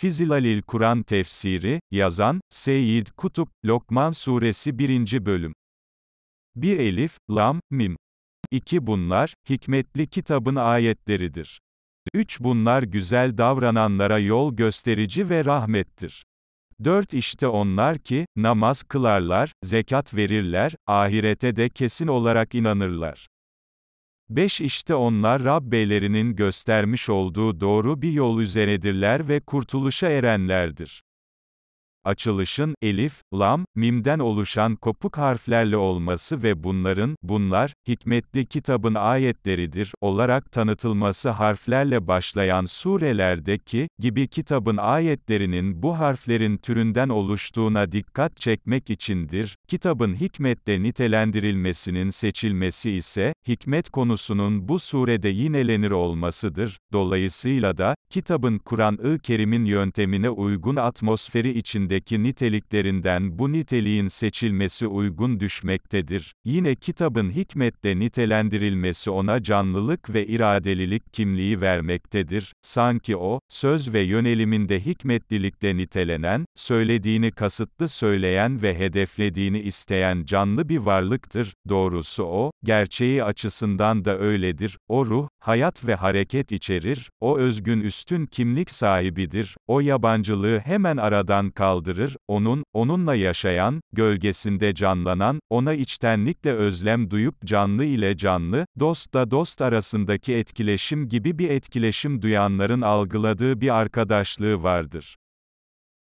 Fizilalil Kur'an tefsiri, yazan, Seyyid Kutup, Lokman Suresi 1. Bölüm 1 Elif, Lam, Mim 2 Bunlar, hikmetli kitabın ayetleridir. 3 Bunlar güzel davrananlara yol gösterici ve rahmettir. 4 İşte onlar ki, namaz kılarlar, zekat verirler, ahirete de kesin olarak inanırlar. 5 işte onlar Rabbeylerinin göstermiş olduğu doğru bir yol üzeredirler ve kurtuluşa erenlerdir açılışın, elif, lam, mimden oluşan kopuk harflerle olması ve bunların, bunlar, hikmetli kitabın ayetleridir, olarak tanıtılması harflerle başlayan surelerdeki, gibi kitabın ayetlerinin bu harflerin türünden oluştuğuna dikkat çekmek içindir, kitabın hikmetle nitelendirilmesinin seçilmesi ise, hikmet konusunun bu surede yinelenir olmasıdır, dolayısıyla da, kitabın Kur'an-ı Kerim'in yöntemine uygun atmosferi içinde üzerindeki niteliklerinden bu niteliğin seçilmesi uygun düşmektedir. Yine kitabın hikmetle nitelendirilmesi ona canlılık ve iradelilik kimliği vermektedir. Sanki o, söz ve yöneliminde hikmetlilikle nitelenen, söylediğini kasıtlı söyleyen ve hedeflediğini isteyen canlı bir varlıktır. Doğrusu o, gerçeği açısından da öyledir. O ruh, hayat ve hareket içerir. O özgün üstün kimlik sahibidir. O yabancılığı hemen aradan kaldır uyandırır, onun, onunla yaşayan, gölgesinde canlanan, ona içtenlikle özlem duyup canlı ile canlı, dost da dost arasındaki etkileşim gibi bir etkileşim duyanların algıladığı bir arkadaşlığı vardır.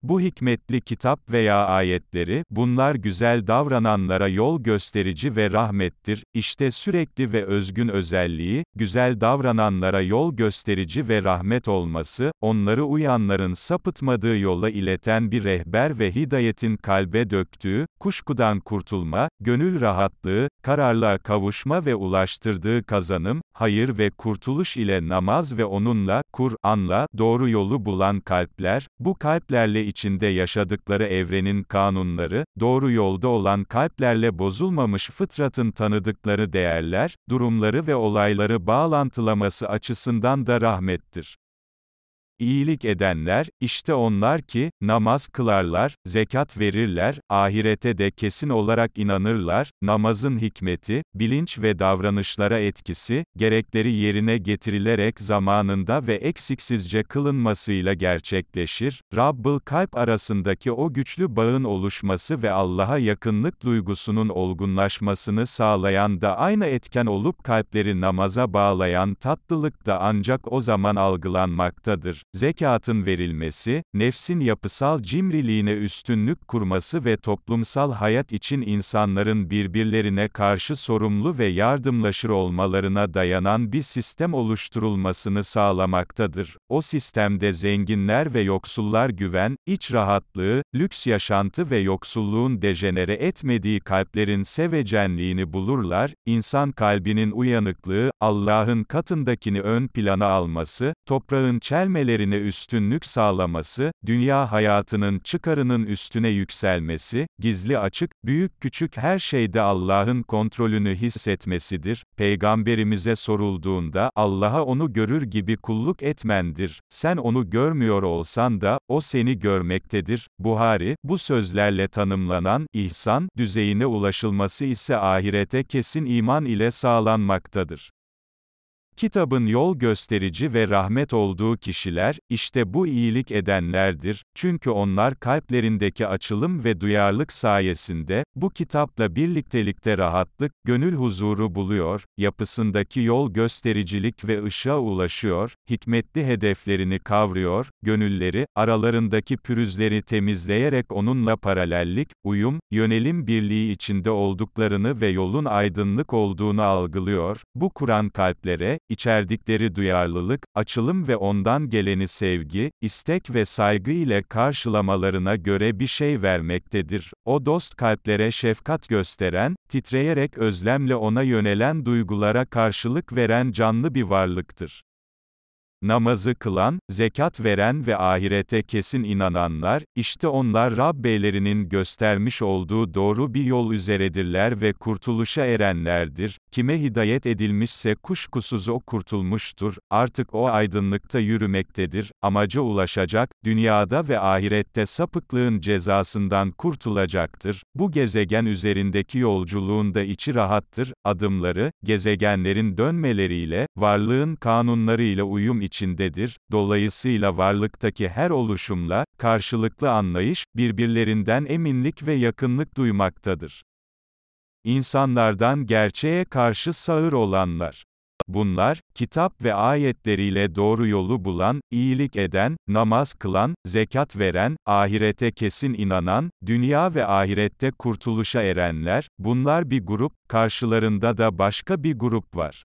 Bu hikmetli kitap veya ayetleri, bunlar güzel davrananlara yol gösterici ve rahmettir, işte sürekli ve özgün özelliği, güzel davrananlara yol gösterici ve rahmet olması, onları uyanların sapıtmadığı yola ileten bir rehber ve hidayetin kalbe döktüğü, kuşkudan kurtulma, gönül rahatlığı, kararlığa kavuşma ve ulaştırdığı kazanım, hayır ve kurtuluş ile namaz ve onunla, Kur'an'la, doğru yolu bulan kalpler, bu kalplerle içinde yaşadıkları evrenin kanunları, doğru yolda olan kalplerle bozulmamış fıtratın tanıdıkları değerler, durumları ve olayları bağlantılaması açısından da rahmettir. İyilik edenler, işte onlar ki, namaz kılarlar, zekat verirler, ahirete de kesin olarak inanırlar, namazın hikmeti, bilinç ve davranışlara etkisi, gerekleri yerine getirilerek zamanında ve eksiksizce kılınmasıyla gerçekleşir, Rabbıl kalp arasındaki o güçlü bağın oluşması ve Allah'a yakınlık duygusunun olgunlaşmasını sağlayan da aynı etken olup kalpleri namaza bağlayan tatlılık da ancak o zaman algılanmaktadır. Zekatın verilmesi, nefsin yapısal cimriliğine üstünlük kurması ve toplumsal hayat için insanların birbirlerine karşı sorumlu ve yardımlaşır olmalarına dayanan bir sistem oluşturulmasını sağlamaktadır. O sistemde zenginler ve yoksullar güven, iç rahatlığı, lüks yaşantı ve yoksulluğun dejenere etmediği kalplerin sevecenliğini bulurlar, insan kalbinin uyanıklığı, Allah'ın katındakini ön plana alması, toprağın çelmeleri diğerine üstünlük sağlaması, dünya hayatının çıkarının üstüne yükselmesi, gizli açık, büyük küçük her şeyde Allah'ın kontrolünü hissetmesidir. Peygamberimize sorulduğunda, Allah'a onu görür gibi kulluk etmendir. Sen onu görmüyor olsan da, o seni görmektedir. Buhari, bu sözlerle tanımlanan, ihsan, düzeyine ulaşılması ise ahirete kesin iman ile sağlanmaktadır. Kitabın yol gösterici ve rahmet olduğu kişiler, işte bu iyilik edenlerdir, çünkü onlar kalplerindeki açılım ve duyarlılık sayesinde, bu kitapla birliktelikte rahatlık, gönül huzuru buluyor, yapısındaki yol göstericilik ve ışığa ulaşıyor, hikmetli hedeflerini kavruyor, gönülleri, aralarındaki pürüzleri temizleyerek onunla paralellik, uyum, yönelim birliği içinde olduklarını ve yolun aydınlık olduğunu algılıyor, bu Kur'an kalplere, içerdikleri duyarlılık, açılım ve ondan geleni sevgi, istek ve saygı ile karşılamalarına göre bir şey vermektedir. O dost kalplere şefkat gösteren, titreyerek özlemle ona yönelen duygulara karşılık veren canlı bir varlıktır namazı kılan, zekat veren ve ahirete kesin inananlar, işte onlar Rabbelerinin göstermiş olduğu doğru bir yol üzeredirler ve kurtuluşa erenlerdir. Kime hidayet edilmişse kuşkusuz o kurtulmuştur, artık o aydınlıkta yürümektedir, amaca ulaşacak, dünyada ve ahirette sapıklığın cezasından kurtulacaktır. Bu gezegen üzerindeki yolculuğunda içi rahattır, adımları, gezegenlerin dönmeleriyle, varlığın kanunlarıyla uyum içindedir içindedir, dolayısıyla varlıktaki her oluşumla, karşılıklı anlayış, birbirlerinden eminlik ve yakınlık duymaktadır. İnsanlardan gerçeğe karşı sağır olanlar. Bunlar, kitap ve ayetleriyle doğru yolu bulan, iyilik eden, namaz kılan, zekat veren, ahirete kesin inanan, dünya ve ahirette kurtuluşa erenler, bunlar bir grup, karşılarında da başka bir grup var.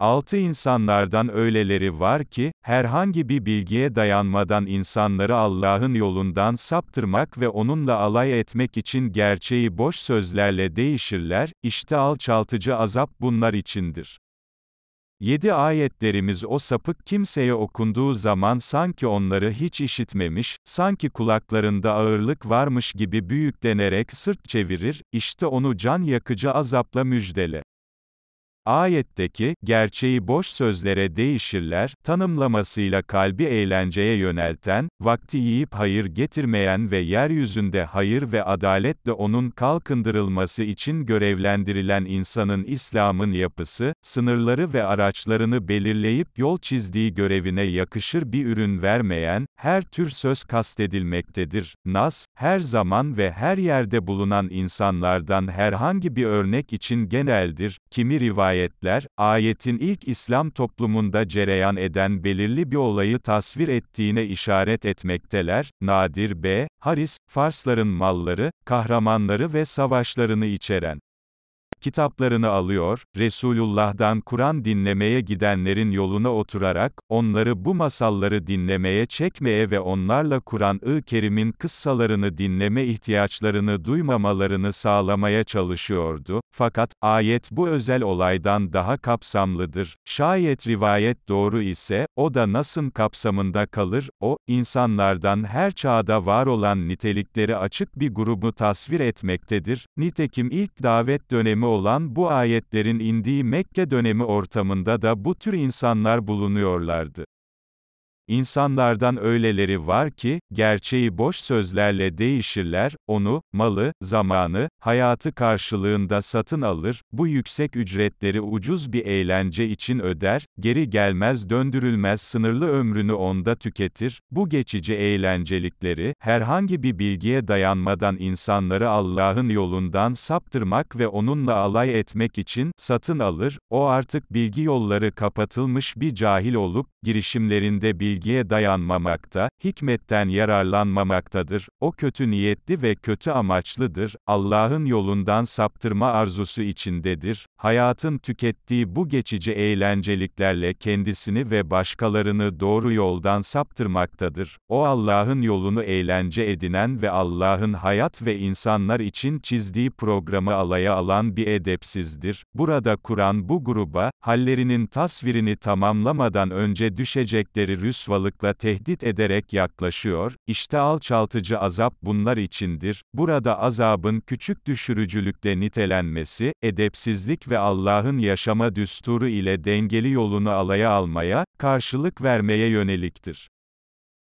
Altı insanlardan öyleleri var ki, herhangi bir bilgiye dayanmadan insanları Allah'ın yolundan saptırmak ve onunla alay etmek için gerçeği boş sözlerle değişirler, işte alçaltıcı azap bunlar içindir. 7 ayetlerimiz o sapık kimseye okunduğu zaman sanki onları hiç işitmemiş, sanki kulaklarında ağırlık varmış gibi büyüklenerek sırt çevirir, işte onu can yakıcı azapla müjdele. Ayetteki, gerçeği boş sözlere değişirler, tanımlamasıyla kalbi eğlenceye yönelten, vakti yiyip hayır getirmeyen ve yeryüzünde hayır ve adaletle onun kalkındırılması için görevlendirilen insanın İslam'ın yapısı, sınırları ve araçlarını belirleyip yol çizdiği görevine yakışır bir ürün vermeyen, her tür söz kastedilmektedir. Nas, her zaman ve her yerde bulunan insanlardan herhangi bir örnek için geneldir, kimi rivayet ayetler, ayetin ilk İslam toplumunda cereyan eden belirli bir olayı tasvir ettiğine işaret etmekteler. Nadir B. Haris, Farsların malları, kahramanları ve savaşlarını içeren kitaplarını alıyor, Resulullah'dan Kur'an dinlemeye gidenlerin yoluna oturarak, onları bu masalları dinlemeye çekmeye ve onlarla Kur'an-ı Kerim'in kıssalarını dinleme ihtiyaçlarını duymamalarını sağlamaya çalışıyordu, fakat, ayet bu özel olaydan daha kapsamlıdır, şayet rivayet doğru ise, o da nasıl kapsamında kalır, o, insanlardan her çağda var olan nitelikleri açık bir grubu tasvir etmektedir. Nitekim ilk davet dönemi olan bu ayetlerin indiği Mekke dönemi ortamında da bu tür insanlar bulunuyorlardı. İnsanlardan öyleleri var ki, gerçeği boş sözlerle değişirler, onu, malı, zamanı, hayatı karşılığında satın alır, bu yüksek ücretleri ucuz bir eğlence için öder, geri gelmez döndürülmez sınırlı ömrünü onda tüketir, bu geçici eğlencelikleri, herhangi bir bilgiye dayanmadan insanları Allah'ın yolundan saptırmak ve onunla alay etmek için, satın alır, o artık bilgi yolları kapatılmış bir cahil olup, girişimlerinde bilgi bilgiye dayanmamakta, hikmetten yararlanmamaktadır, o kötü niyetli ve kötü amaçlıdır, Allah'ın yolundan saptırma arzusu içindedir, hayatın tükettiği bu geçici eğlenceliklerle kendisini ve başkalarını doğru yoldan saptırmaktadır. O Allah'ın yolunu eğlence edinen ve Allah'ın hayat ve insanlar için çizdiği programı alaya alan bir edepsizdir. Burada Kur'an bu gruba, hallerinin tasvirini tamamlamadan önce düşecekleri rüsvalıkla tehdit ederek yaklaşıyor, İşte alçaltıcı azap bunlar içindir. Burada azabın küçük düşürücülükle nitelenmesi, edepsizlik ve ve Allah'ın yaşama düsturu ile dengeli yolunu alaya almaya, karşılık vermeye yöneliktir.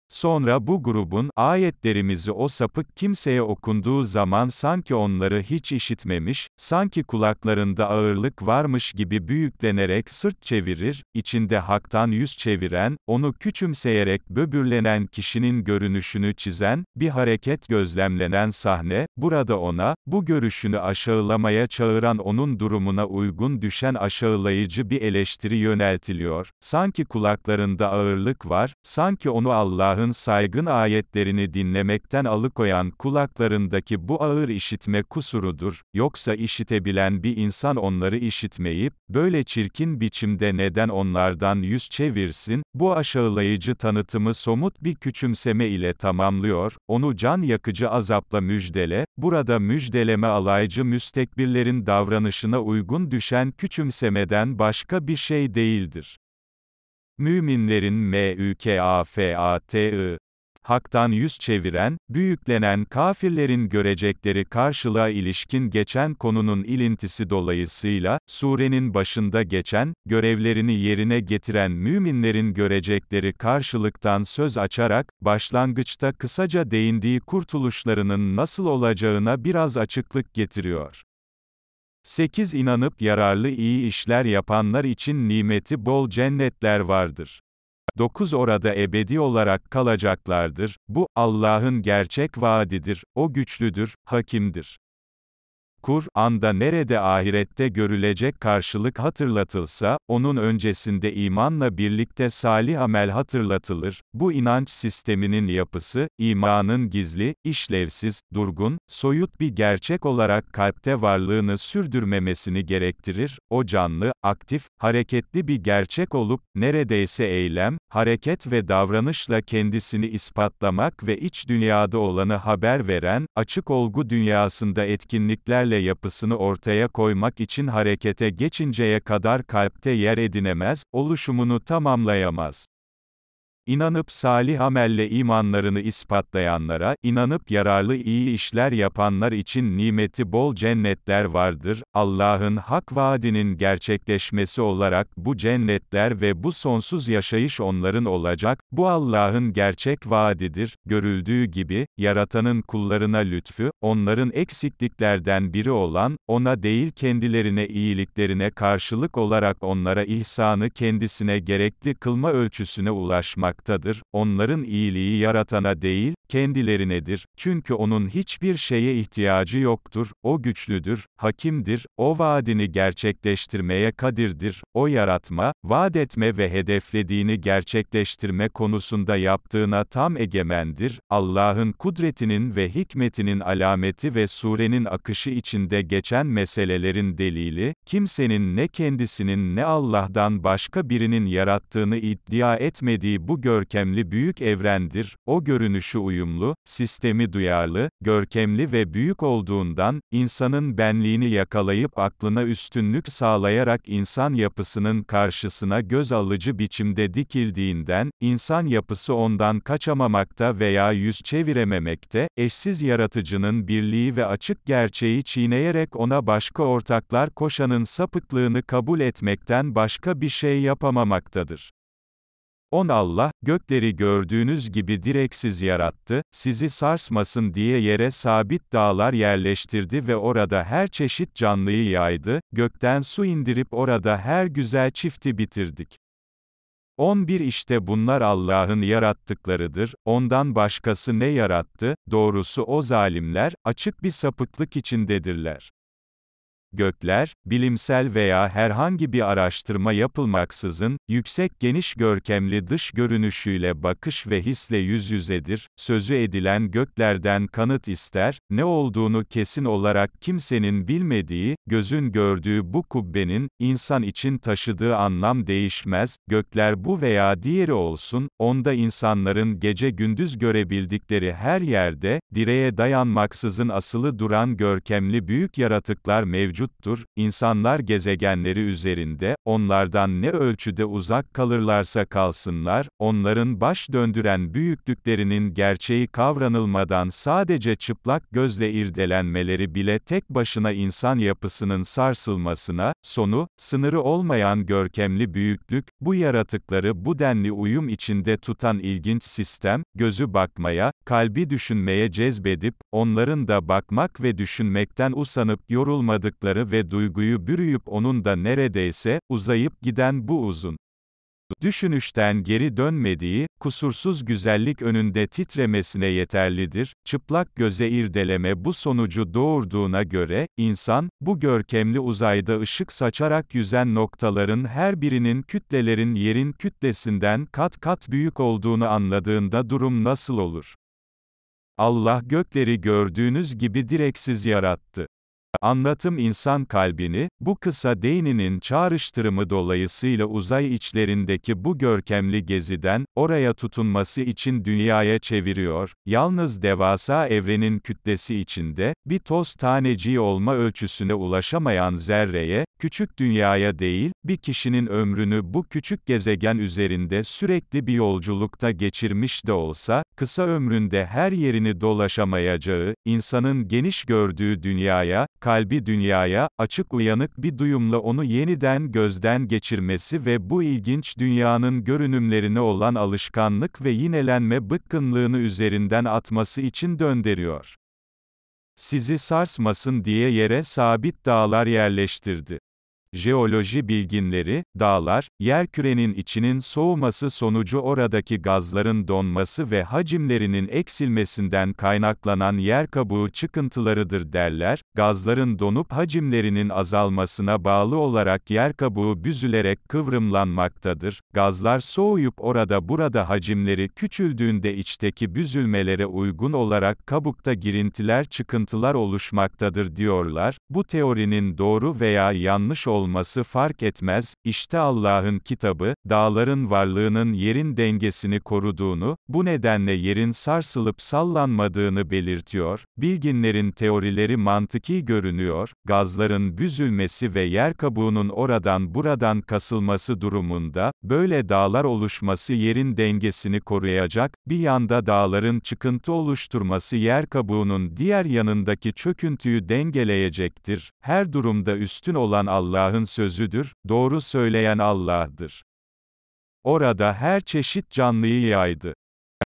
Sonra bu grubun, ayetlerimizi o sapık kimseye okunduğu zaman sanki onları hiç işitmemiş, sanki kulaklarında ağırlık varmış gibi büyüklenerek sırt çevirir, içinde haktan yüz çeviren, onu küçümseyerek böbürlenen kişinin görünüşünü çizen, bir hareket gözlemlenen sahne, burada ona, bu görüşünü aşağılamaya çağıran onun durumuna uygun düşen aşağılayıcı bir eleştiri yöneltiliyor, sanki kulaklarında ağırlık var, sanki onu Allah Allah'ın saygın ayetlerini dinlemekten alıkoyan kulaklarındaki bu ağır işitme kusurudur, yoksa işitebilen bir insan onları işitmeyip, böyle çirkin biçimde neden onlardan yüz çevirsin, bu aşağılayıcı tanıtımı somut bir küçümseme ile tamamlıyor, onu can yakıcı azapla müjdele, burada müjdeleme alaycı müstekbirlerin davranışına uygun düşen küçümsemeden başka bir şey değildir. Müminlerin mükafati, haktan yüz çeviren, büyüklenen kafirlerin görecekleri karşılığa ilişkin geçen konunun ilintisi dolayısıyla, surenin başında geçen, görevlerini yerine getiren müminlerin görecekleri karşılıktan söz açarak, başlangıçta kısaca değindiği kurtuluşlarının nasıl olacağına biraz açıklık getiriyor. 8 inanıp yararlı iyi işler yapanlar için nimeti bol cennetler vardır. 9 orada ebedi olarak kalacaklardır. Bu Allah'ın gerçek vaadidir. O güçlüdür, hakimdir. Kur'an'da nerede ahirette görülecek karşılık hatırlatılsa, onun öncesinde imanla birlikte salih amel hatırlatılır. Bu inanç sisteminin yapısı, imanın gizli, işlevsiz, durgun, soyut bir gerçek olarak kalpte varlığını sürdürmemesini gerektirir. O canlı, aktif, hareketli bir gerçek olup, neredeyse eylem, hareket ve davranışla kendisini ispatlamak ve iç dünyada olanı haber veren, açık olgu dünyasında etkinliklerle ile yapısını ortaya koymak için harekete geçinceye kadar kalpte yer edinemez, oluşumunu tamamlayamaz. İnanıp salih amelle imanlarını ispatlayanlara, inanıp yararlı iyi işler yapanlar için nimeti bol cennetler vardır. Allah'ın hak vaadinin gerçekleşmesi olarak bu cennetler ve bu sonsuz yaşayış onların olacak. Bu Allah'ın gerçek vaadidir. Görüldüğü gibi, yaratanın kullarına lütfü, onların eksikliklerden biri olan, ona değil kendilerine iyiliklerine karşılık olarak onlara ihsanı kendisine gerekli kılma ölçüsüne ulaşmak olmaktadır, onların iyiliği yaratana değil, kendilerinedir, çünkü onun hiçbir şeye ihtiyacı yoktur, o güçlüdür, hakimdir, o vaadini gerçekleştirmeye kadirdir, o yaratma, vaat etme ve hedeflediğini gerçekleştirme konusunda yaptığına tam egemendir, Allah'ın kudretinin ve hikmetinin alameti ve surenin akışı içinde geçen meselelerin delili, kimsenin ne kendisinin ne Allah'dan başka birinin yarattığını iddia etmediği bu görkemli büyük evrendir, o görünüşü uyuyor uyumlu, sistemi duyarlı, görkemli ve büyük olduğundan, insanın benliğini yakalayıp aklına üstünlük sağlayarak insan yapısının karşısına göz alıcı biçimde dikildiğinden, insan yapısı ondan kaçamamakta veya yüz çevirememekte, eşsiz yaratıcının birliği ve açık gerçeği çiğneyerek ona başka ortaklar koşanın sapıklığını kabul etmekten başka bir şey yapamamaktadır. On Allah, gökleri gördüğünüz gibi direksiz yarattı, sizi sarsmasın diye yere sabit dağlar yerleştirdi ve orada her çeşit canlıyı yaydı, gökten su indirip orada her güzel çifti bitirdik. 11 İşte bunlar Allah'ın yarattıklarıdır, ondan başkası ne yarattı, doğrusu o zalimler, açık bir sapıklık içindedirler. Gökler, bilimsel veya herhangi bir araştırma yapılmaksızın, yüksek geniş görkemli dış görünüşüyle bakış ve hisle yüz yüzedir, sözü edilen göklerden kanıt ister, ne olduğunu kesin olarak kimsenin bilmediği, gözün gördüğü bu kubbenin, insan için taşıdığı anlam değişmez, gökler bu veya diğeri olsun, onda insanların gece gündüz görebildikleri her yerde, direğe dayanmaksızın asılı duran görkemli büyük yaratıklar mevcut, mevcuttur, insanlar gezegenleri üzerinde, onlardan ne ölçüde uzak kalırlarsa kalsınlar, onların baş döndüren büyüklüklerinin gerçeği kavranılmadan sadece çıplak gözle irdelenmeleri bile tek başına insan yapısının sarsılmasına, sonu, sınırı olmayan görkemli büyüklük, bu yaratıkları bu denli uyum içinde tutan ilginç sistem, gözü bakmaya, kalbi düşünmeye cezbedip, onların da bakmak ve düşünmekten usanıp yorulmadıkları duyacakları ve duyguyu bürüyüp onun da neredeyse, uzayıp giden bu uzun düşünüşten geri dönmediği, kusursuz güzellik önünde titremesine yeterlidir, çıplak göze irdeleme bu sonucu doğurduğuna göre, insan, bu görkemli uzayda ışık saçarak yüzen noktaların her birinin kütlelerin yerin kütlesinden kat kat büyük olduğunu anladığında durum nasıl olur? Allah gökleri gördüğünüz gibi direksiz yarattı. Anlatım insan kalbini, bu kısa değininin çağrıştırımı dolayısıyla uzay içlerindeki bu görkemli geziden, oraya tutunması için dünyaya çeviriyor, yalnız devasa evrenin kütlesi içinde, bir toz taneciği olma ölçüsüne ulaşamayan zerreye, küçük dünyaya değil, bir kişinin ömrünü bu küçük gezegen üzerinde sürekli bir yolculukta geçirmiş de olsa, kısa ömründe her yerini dolaşamayacağı, insanın geniş gördüğü dünyaya, kalbi dünyaya, açık uyanık bir duyumla onu yeniden gözden geçirmesi ve bu ilginç dünyanın görünümlerine olan alışkanlık ve yinelenme bıkkınlığını üzerinden atması için döndürüyor. Sizi sarsmasın diye yere sabit dağlar yerleştirdi jeoloji bilginleri, dağlar, yerkürenin içinin soğuması sonucu oradaki gazların donması ve hacimlerinin eksilmesinden kaynaklanan yer kabuğu çıkıntılarıdır derler, gazların donup hacimlerinin azalmasına bağlı olarak yer kabuğu büzülerek kıvrımlanmaktadır, gazlar soğuyup orada burada hacimleri küçüldüğünde içteki büzülmelere uygun olarak kabukta girintiler çıkıntılar oluşmaktadır diyorlar, bu teorinin doğru veya yanlış olmalıdır olması fark etmez, işte Allah'ın kitabı, dağların varlığının yerin dengesini koruduğunu, bu nedenle yerin sarsılıp sallanmadığını belirtiyor, bilginlerin teorileri mantıki görünüyor, gazların büzülmesi ve yer kabuğunun oradan buradan kasılması durumunda, böyle dağlar oluşması yerin dengesini koruyacak, bir yanda dağların çıkıntı oluşturması yer kabuğunun diğer yanındaki çöküntüyü dengeleyecektir. Her durumda üstün olan Allah Allah'ın sözüdür, doğru söyleyen Allah'dır. Orada her çeşit canlıyı yaydı.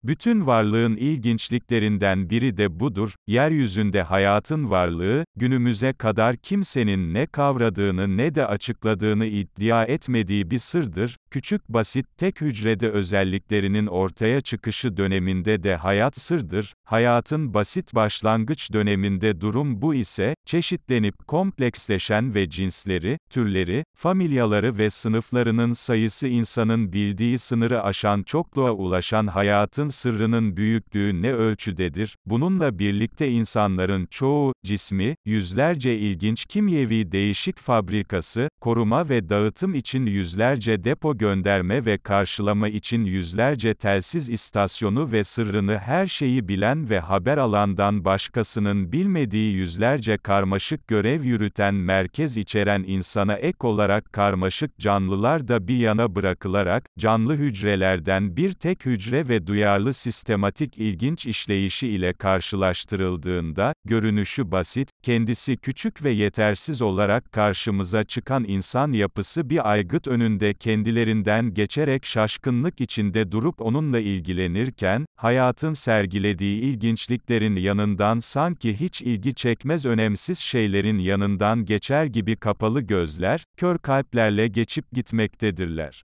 Bütün varlığın ilginçliklerinden biri de budur, yeryüzünde hayatın varlığı, günümüze kadar kimsenin ne kavradığını ne de açıkladığını iddia etmediği bir sırdır, Küçük basit tek hücrede özelliklerinin ortaya çıkışı döneminde de hayat sırdır, hayatın basit başlangıç döneminde durum bu ise, çeşitlenip kompleksleşen ve cinsleri, türleri, familyaları ve sınıflarının sayısı insanın bildiği sınırı aşan çokluğa ulaşan hayatın sırrının büyüklüğü ne ölçüdedir, bununla birlikte insanların çoğu, cismi, yüzlerce ilginç kimyevi değişik fabrikası, koruma ve dağıtım için yüzlerce depo gönderme ve karşılama için yüzlerce telsiz istasyonu ve sırrını her şeyi bilen ve haber alandan başkasının bilmediği yüzlerce karmaşık görev yürüten merkez içeren insana ek olarak karmaşık canlılar da bir yana bırakılarak, canlı hücrelerden bir tek hücre ve duyarlı sistematik ilginç işleyişi ile karşılaştırıldığında, görünüşü basit, kendisi küçük ve yetersiz olarak karşımıza çıkan insan yapısı bir aygıt önünde kendileri üzerinden geçerek şaşkınlık içinde durup onunla ilgilenirken, hayatın sergilediği ilginçliklerin yanından sanki hiç ilgi çekmez önemsiz şeylerin yanından geçer gibi kapalı gözler, kör kalplerle geçip gitmektedirler.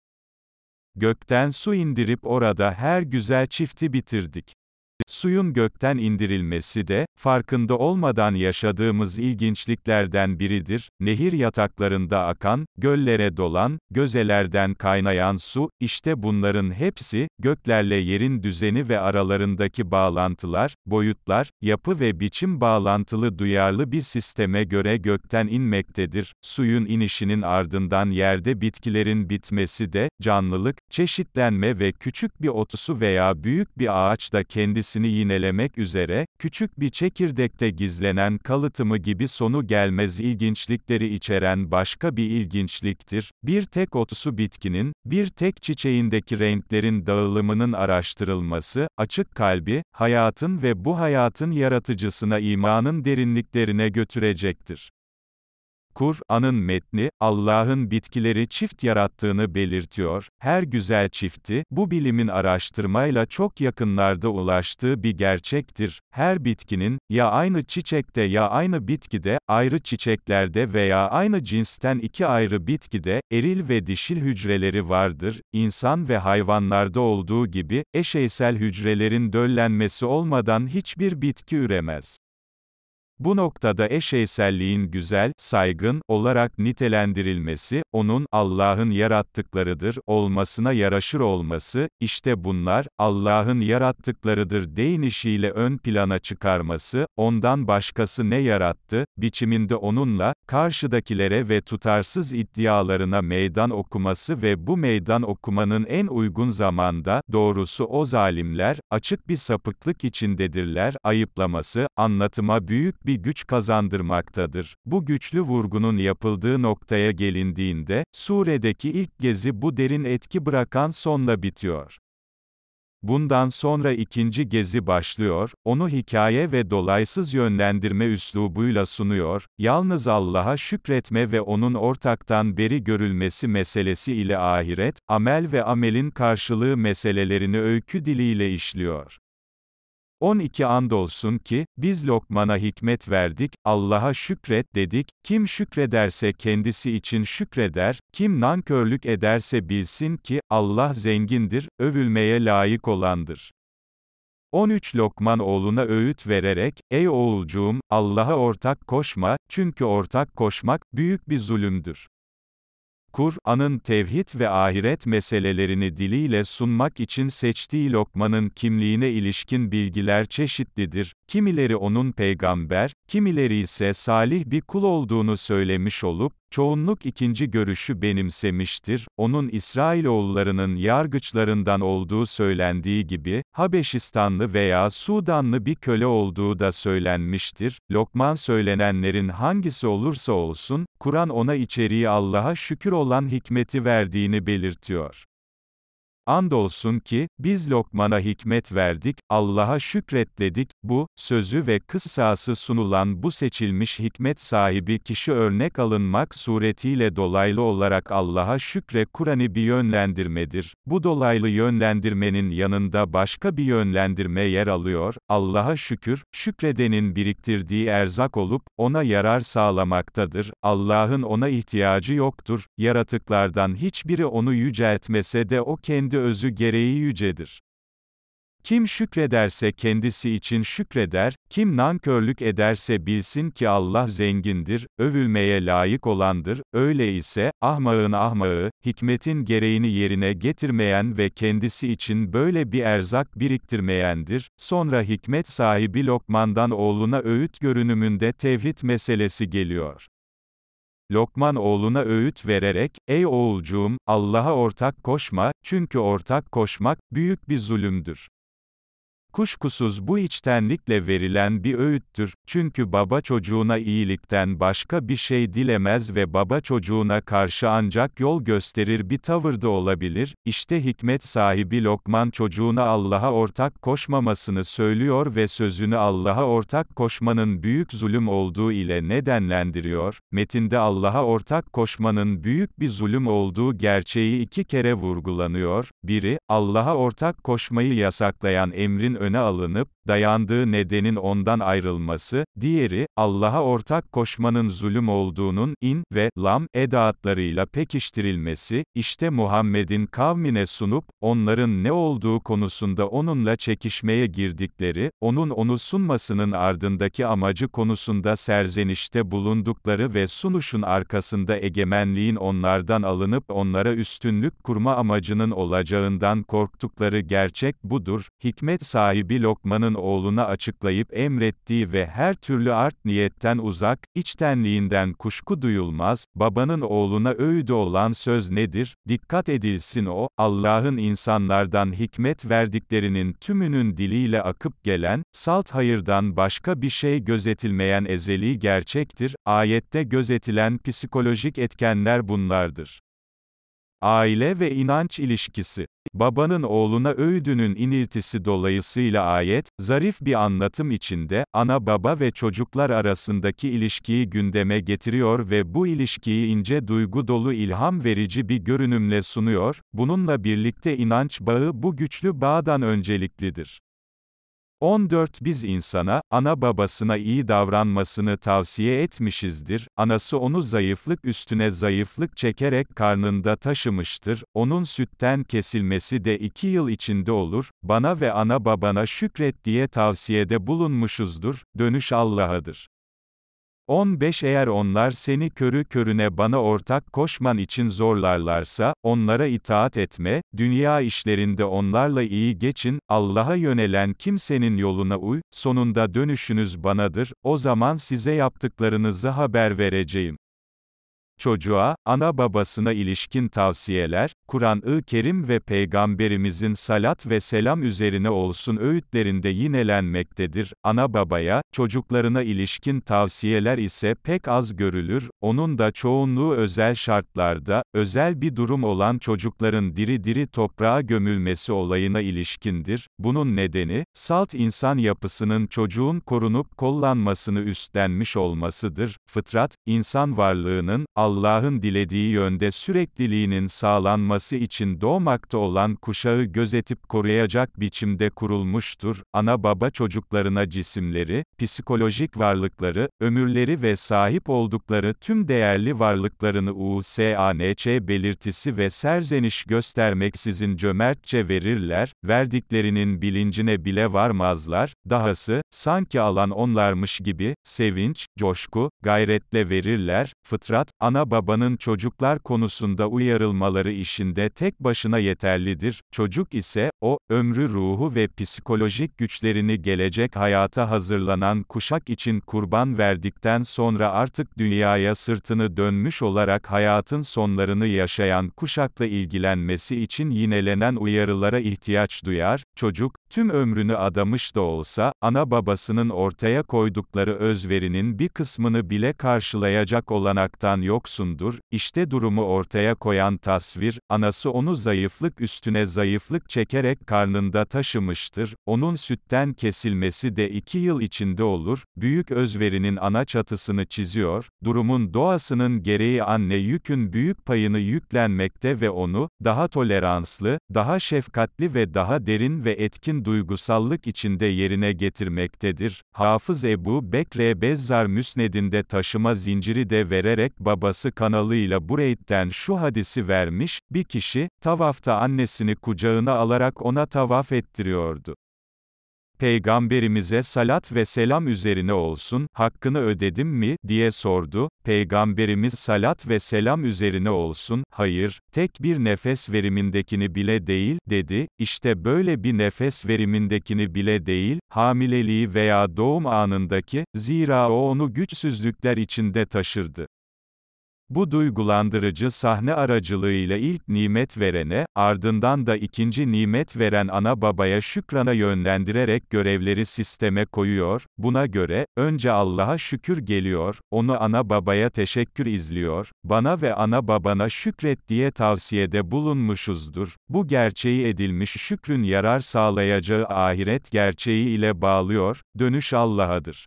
Gökten su indirip orada her güzel çifti bitirdik suyun gökten indirilmesi de, farkında olmadan yaşadığımız ilginçliklerden biridir, nehir yataklarında akan, göllere dolan, gözelerden kaynayan su, işte bunların hepsi, göklerle yerin düzeni ve aralarındaki bağlantılar, boyutlar, yapı ve biçim bağlantılı duyarlı bir sisteme göre gökten inmektedir, suyun inişinin ardından yerde bitkilerin bitmesi de, canlılık, çeşitlenme ve küçük bir otusu veya büyük bir ağaç da kendisini yinelemek üzere, küçük bir çekirdekte gizlenen kalıtımı gibi sonu gelmez ilginçlikleri içeren başka bir ilginçliktir. Bir tek otusu bitkinin, bir tek çiçeğindeki renklerin dağılımının araştırılması, açık kalbi, hayatın ve bu hayatın yaratıcısına imanın derinliklerine götürecektir. Kur'an'ın metni, Allah'ın bitkileri çift yarattığını belirtiyor, her güzel çifti, bu bilimin araştırmayla çok yakınlarda ulaştığı bir gerçektir. Her bitkinin, ya aynı çiçekte ya aynı bitkide, ayrı çiçeklerde veya aynı cinsten iki ayrı bitkide, eril ve dişil hücreleri vardır, İnsan ve hayvanlarda olduğu gibi, eşeysel hücrelerin döllenmesi olmadan hiçbir bitki üremez. Bu noktada eşeyselliğin güzel, saygın olarak nitelendirilmesi, onun Allah'ın yarattıklarıdır olmasına yaraşır olması, işte bunlar Allah'ın yarattıklarıdır değinişiyle ön plana çıkarması, ondan başkası ne yarattı biçiminde onunla karşıdakilere ve tutarsız iddialarına meydan okuması ve bu meydan okumanın en uygun zamanda doğrusu o zalimler açık bir sapıklık içindedirler, ayıplaması, anlatıma büyük bir güç kazandırmaktadır. Bu güçlü vurgunun yapıldığı noktaya gelindiğinde, suredeki ilk gezi bu derin etki bırakan sonla bitiyor. Bundan sonra ikinci gezi başlıyor, onu hikaye ve dolaysız yönlendirme üslubuyla sunuyor, yalnız Allah'a şükretme ve onun ortaktan beri görülmesi meselesi ile ahiret, amel ve amelin karşılığı meselelerini öykü diliyle işliyor. 12 andolsun ki, biz Lokman'a hikmet verdik, Allah'a şükret dedik, kim şükrederse kendisi için şükreder, kim nankörlük ederse bilsin ki, Allah zengindir, övülmeye layık olandır. 13 Lokman oğluna öğüt vererek, Ey oğulcuğum, Allah'a ortak koşma, çünkü ortak koşmak, büyük bir zulümdür. Kur'an'ın tevhid ve ahiret meselelerini diliyle sunmak için seçtiği lokmanın kimliğine ilişkin bilgiler çeşitlidir kimileri onun peygamber, kimileri ise salih bir kul olduğunu söylemiş olup, çoğunluk ikinci görüşü benimsemiştir, onun İsrailoğullarının yargıçlarından olduğu söylendiği gibi, Habeşistanlı veya Sudanlı bir köle olduğu da söylenmiştir, Lokman söylenenlerin hangisi olursa olsun, Kur'an ona içeriği Allah'a şükür olan hikmeti verdiğini belirtiyor. Andolsun ki, biz Lokman'a hikmet verdik, Allah'a şükretledik, bu, sözü ve kıssası sunulan bu seçilmiş hikmet sahibi kişi örnek alınmak suretiyle dolaylı olarak Allah'a şükre Kur'an'ı bir yönlendirmedir. Bu dolaylı yönlendirmenin yanında başka bir yönlendirme yer alıyor, Allah'a şükür, şükredenin biriktirdiği erzak olup, ona yarar sağlamaktadır, Allah'ın ona ihtiyacı yoktur, yaratıklardan hiçbiri onu yüceltmese de o kendi kendi özü gereği yücedir. Kim şükrederse kendisi için şükreder, kim nankörlük ederse bilsin ki Allah zengindir, övülmeye layık olandır, öyle ise, ahmağın ahmağı, hikmetin gereğini yerine getirmeyen ve kendisi için böyle bir erzak biriktirmeyendir, sonra hikmet sahibi Lokman'dan oğluna öğüt görünümünde tevhid meselesi geliyor. Lokman oğluna öğüt vererek, Ey oğulcuğum, Allah'a ortak koşma, çünkü ortak koşmak, büyük bir zulümdür. Kuşkusuz bu içtenlikle verilen bir öğüttür, çünkü baba çocuğuna iyilikten başka bir şey dilemez ve baba çocuğuna karşı ancak yol gösterir bir tavırda olabilir, İşte hikmet sahibi Lokman çocuğuna Allah'a ortak koşmamasını söylüyor ve sözünü Allah'a ortak koşmanın büyük zulüm olduğu ile nedenlendiriyor, metinde Allah'a ortak koşmanın büyük bir zulüm olduğu gerçeği iki kere vurgulanıyor, biri, Allah'a ortak koşmayı yasaklayan emrin öne alınıp, dayandığı nedenin ondan ayrılması, diğeri, Allah'a ortak koşmanın zulüm olduğunun, in ve lam edaatlarıyla pekiştirilmesi, işte Muhammed'in kavmine sunup, onların ne olduğu konusunda onunla çekişmeye girdikleri, onun onu sunmasının ardındaki amacı konusunda serzenişte bulundukları ve sunuşun arkasında egemenliğin onlardan alınıp onlara üstünlük kurma amacının olacağından korktukları gerçek budur, hikmet sahibi sahibi Lokman'ın oğluna açıklayıp emrettiği ve her türlü art niyetten uzak, içtenliğinden kuşku duyulmaz, babanın oğluna öğüdü olan söz nedir? Dikkat edilsin o, Allah'ın insanlardan hikmet verdiklerinin tümünün diliyle akıp gelen, salt hayırdan başka bir şey gözetilmeyen ezeli gerçektir, ayette gözetilen psikolojik etkenler bunlardır. Aile ve inanç ilişkisi. Babanın oğluna öğüdünün iniltisi dolayısıyla ayet, zarif bir anlatım içinde, ana baba ve çocuklar arasındaki ilişkiyi gündeme getiriyor ve bu ilişkiyi ince duygu dolu ilham verici bir görünümle sunuyor, bununla birlikte inanç bağı bu güçlü bağdan önceliklidir. 14 Biz insana, ana babasına iyi davranmasını tavsiye etmişizdir, anası onu zayıflık üstüne zayıflık çekerek karnında taşımıştır, onun sütten kesilmesi de iki yıl içinde olur, bana ve ana babana şükret diye tavsiyede bulunmuşuzdur, dönüş Allah'adır. 15 Eğer onlar seni körü körüne bana ortak koşman için zorlarlarsa, onlara itaat etme, dünya işlerinde onlarla iyi geçin, Allah'a yönelen kimsenin yoluna uy, sonunda dönüşünüz banadır, o zaman size yaptıklarınızı haber vereceğim çocuğa, ana babasına ilişkin tavsiyeler, Kur'an-ı Kerim ve Peygamberimizin salat ve selam üzerine olsun öğütlerinde yinelenmektedir. Ana babaya, çocuklarına ilişkin tavsiyeler ise pek az görülür, onun da çoğunluğu özel şartlarda, özel bir durum olan çocukların diri diri toprağa gömülmesi olayına ilişkindir. Bunun nedeni, salt insan yapısının çocuğun korunup kollanmasını üstlenmiş olmasıdır. Fıtrat, insan varlığının, Allah Allah'ın dilediği yönde sürekliliğinin sağlanması için doğmakta olan kuşağı gözetip koruyacak biçimde kurulmuştur. Ana baba çocuklarına cisimleri, psikolojik varlıkları, ömürleri ve sahip oldukları tüm değerli varlıklarını USANÇ belirtisi ve serzeniş göstermeksizin cömertçe verirler, verdiklerinin bilincine bile varmazlar, dahası, sanki alan onlarmış gibi, sevinç, coşku, gayretle verirler, fıtrat, ana ana babanın çocuklar konusunda uyarılmaları işinde tek başına yeterlidir, çocuk ise, o, ömrü ruhu ve psikolojik güçlerini gelecek hayata hazırlanan kuşak için kurban verdikten sonra artık dünyaya sırtını dönmüş olarak hayatın sonlarını yaşayan kuşakla ilgilenmesi için yinelenen uyarılara ihtiyaç duyar, çocuk, tüm ömrünü adamış da olsa, ana babasının ortaya koydukları özverinin bir kısmını bile karşılayacak olanaktan yoksundur, işte durumu ortaya koyan tasvir, anası onu zayıflık üstüne zayıflık çekerek karnında taşımıştır, onun sütten kesilmesi de iki yıl içinde olur, büyük özverinin ana çatısını çiziyor, durumun doğasının gereği anne yükün büyük payını yüklenmekte ve onu, daha toleranslı, daha şefkatli ve daha derin ve etkin duygusallık içinde yerine getirmektedir. Hafız Ebu Bekre Bezzar Müsned'inde taşıma zinciri de vererek babası kanalıyla Bureyt'ten şu hadisi vermiş, bir kişi, tavafta annesini kucağına alarak ona tavaf ettiriyordu. Peygamberimize salat ve selam üzerine olsun, hakkını ödedim mi, diye sordu, Peygamberimiz salat ve selam üzerine olsun, hayır, tek bir nefes verimindekini bile değil, dedi, İşte böyle bir nefes verimindekini bile değil, hamileliği veya doğum anındaki, zira o onu güçsüzlükler içinde taşırdı. Bu duygulandırıcı sahne aracılığıyla ilk nimet verene, ardından da ikinci nimet veren ana babaya şükrana yönlendirerek görevleri sisteme koyuyor, buna göre, önce Allah'a şükür geliyor, onu ana babaya teşekkür izliyor, bana ve ana babana şükret diye tavsiyede bulunmuşuzdur. Bu gerçeği edilmiş şükrün yarar sağlayacağı ahiret gerçeği ile bağlıyor, dönüş Allah'adır.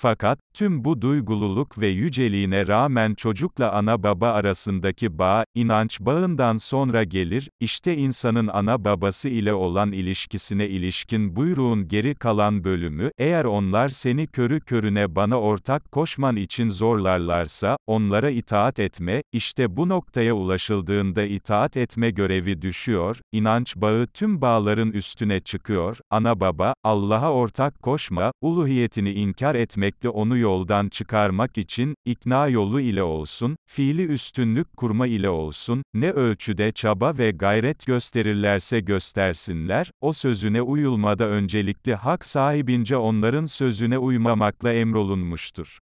Fakat, tüm bu duygululuk ve yüceliğine rağmen çocukla ana baba arasındaki bağ, inanç bağından sonra gelir, işte insanın ana babası ile olan ilişkisine ilişkin buyruğun geri kalan bölümü, eğer onlar seni körü körüne bana ortak koşman için zorlarlarsa, onlara itaat etme, işte bu noktaya ulaşıldığında itaat etme görevi düşüyor, inanç bağı tüm bağların üstüne çıkıyor, ana baba, Allah'a ortak koşma, uluhiyetini inkar etme etmekle onu yoldan çıkarmak için, ikna yolu ile olsun, fiili üstünlük kurma ile olsun, ne ölçüde çaba ve gayret gösterirlerse göstersinler, o sözüne uyulmada öncelikli hak sahibince onların sözüne uymamakla emrolunmuştur.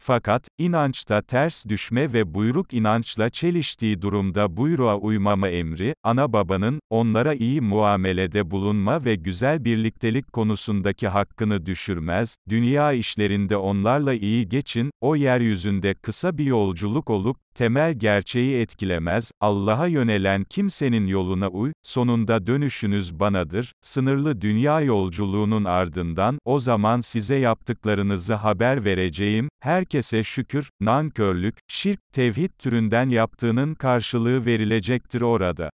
Fakat, inançta ters düşme ve buyruk inançla çeliştiği durumda buyruğa uymama emri, ana babanın, onlara iyi muamelede bulunma ve güzel birliktelik konusundaki hakkını düşürmez, dünya işlerinde onlarla iyi geçin, o yeryüzünde kısa bir yolculuk olup, temel gerçeği etkilemez, Allah'a yönelen kimsenin yoluna uy, sonunda dönüşünüz banadır, sınırlı dünya yolculuğunun ardından, o zaman size yaptıklarınızı haber vereceğim, herkese şükür, nankörlük, şirk, tevhid türünden yaptığının karşılığı verilecektir orada.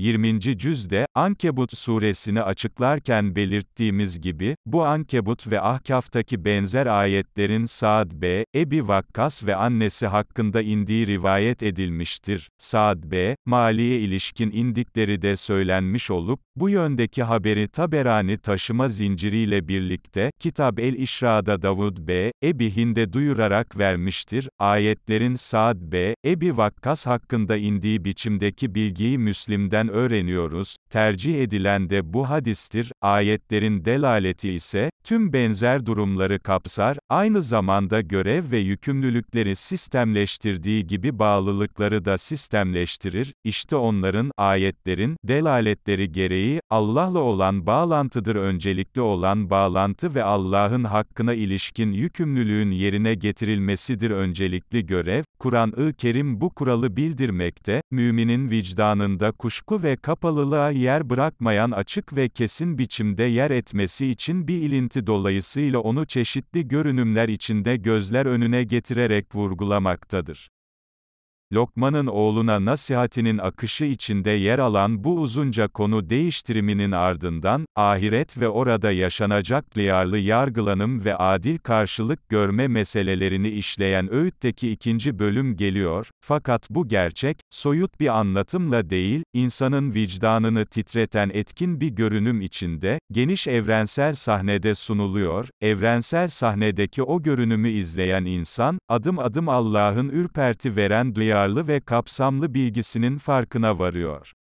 20. cüzde, Ankebut suresini açıklarken belirttiğimiz gibi, bu Ankebut ve Ahkaf'taki benzer ayetlerin Saad B. Ebi Vakkas ve annesi hakkında indiği rivayet edilmiştir. Saad B. Mali'ye ilişkin indikleri de söylenmiş olup, bu yöndeki haberi Taberani taşıma zinciriyle birlikte, Kitab el-İşra'da Davud B. Ebi Hind'e duyurarak vermiştir. Ayetlerin Saad B. Ebi Vakkas hakkında indiği biçimdeki bilgiyi Müslim'den öğreniyoruz, tercih edilen de bu hadistir, ayetlerin delaleti ise, tüm benzer durumları kapsar, aynı zamanda görev ve yükümlülükleri sistemleştirdiği gibi bağlılıkları da sistemleştirir, işte onların, ayetlerin, delaletleri gereği, Allah'la olan bağlantıdır öncelikli olan bağlantı ve Allah'ın hakkına ilişkin yükümlülüğün yerine getirilmesidir öncelikli görev, Kur'an-ı Kerim bu kuralı bildirmekte, müminin vicdanında kuşku ve kapalılığa yer bırakmayan açık ve kesin biçimde yer etmesi için bir ilinti dolayısıyla onu çeşitli görünümler içinde gözler önüne getirerek vurgulamaktadır. Lokman'ın oğluna nasihatinin akışı içinde yer alan bu uzunca konu değiştiriminin ardından, ahiret ve orada yaşanacak duyarlı yargılanım ve adil karşılık görme meselelerini işleyen öğütteki ikinci bölüm geliyor, fakat bu gerçek, soyut bir anlatımla değil, insanın vicdanını titreten etkin bir görünüm içinde, geniş evrensel sahnede sunuluyor, evrensel sahnedeki o görünümü izleyen insan, adım adım Allah'ın ürperti veren duyarlı yararlı ve kapsamlı bilgisinin farkına varıyor.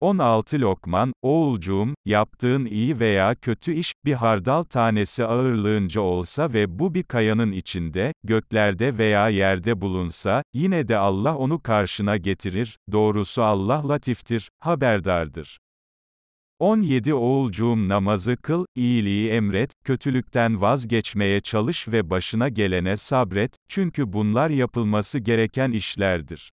16 Lokman, oğulcuğum, yaptığın iyi veya kötü iş, bir hardal tanesi ağırlığınca olsa ve bu bir kayanın içinde, göklerde veya yerde bulunsa, yine de Allah onu karşına getirir, doğrusu Allah latiftir, haberdardır. 17 Oğulcuğum namazı kıl, iyiliği emret, kötülükten vazgeçmeye çalış ve başına gelene sabret, çünkü bunlar yapılması gereken işlerdir.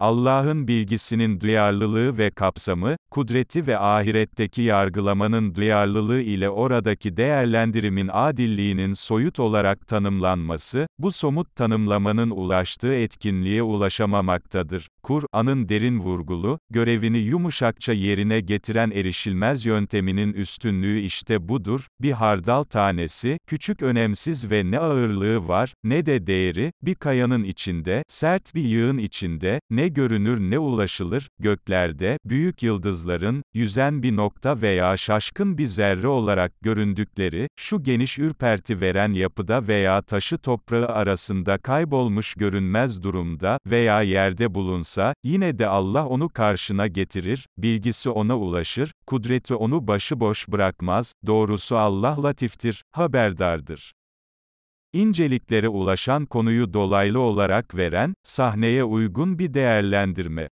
Allah'ın bilgisinin duyarlılığı ve kapsamı, kudreti ve ahiretteki yargılamanın duyarlılığı ile oradaki değerlendirimin adilliğinin soyut olarak tanımlanması, bu somut tanımlamanın ulaştığı etkinliğe ulaşamamaktadır. Kur'an'ın derin vurgulu, görevini yumuşakça yerine getiren erişilmez yönteminin üstünlüğü işte budur, bir hardal tanesi, küçük önemsiz ve ne ağırlığı var, ne de değeri, bir kayanın içinde, sert bir yığın içinde, ne ne görünür ne ulaşılır, göklerde, büyük yıldızların, yüzen bir nokta veya şaşkın bir zerre olarak göründükleri, şu geniş ürperti veren yapıda veya taşı toprağı arasında kaybolmuş görünmez durumda veya yerde bulunsa, yine de Allah onu karşına getirir, bilgisi ona ulaşır, kudreti onu başıboş bırakmaz, doğrusu Allah latiftir, haberdardır inceliklere ulaşan konuyu dolaylı olarak veren, sahneye uygun bir değerlendirme.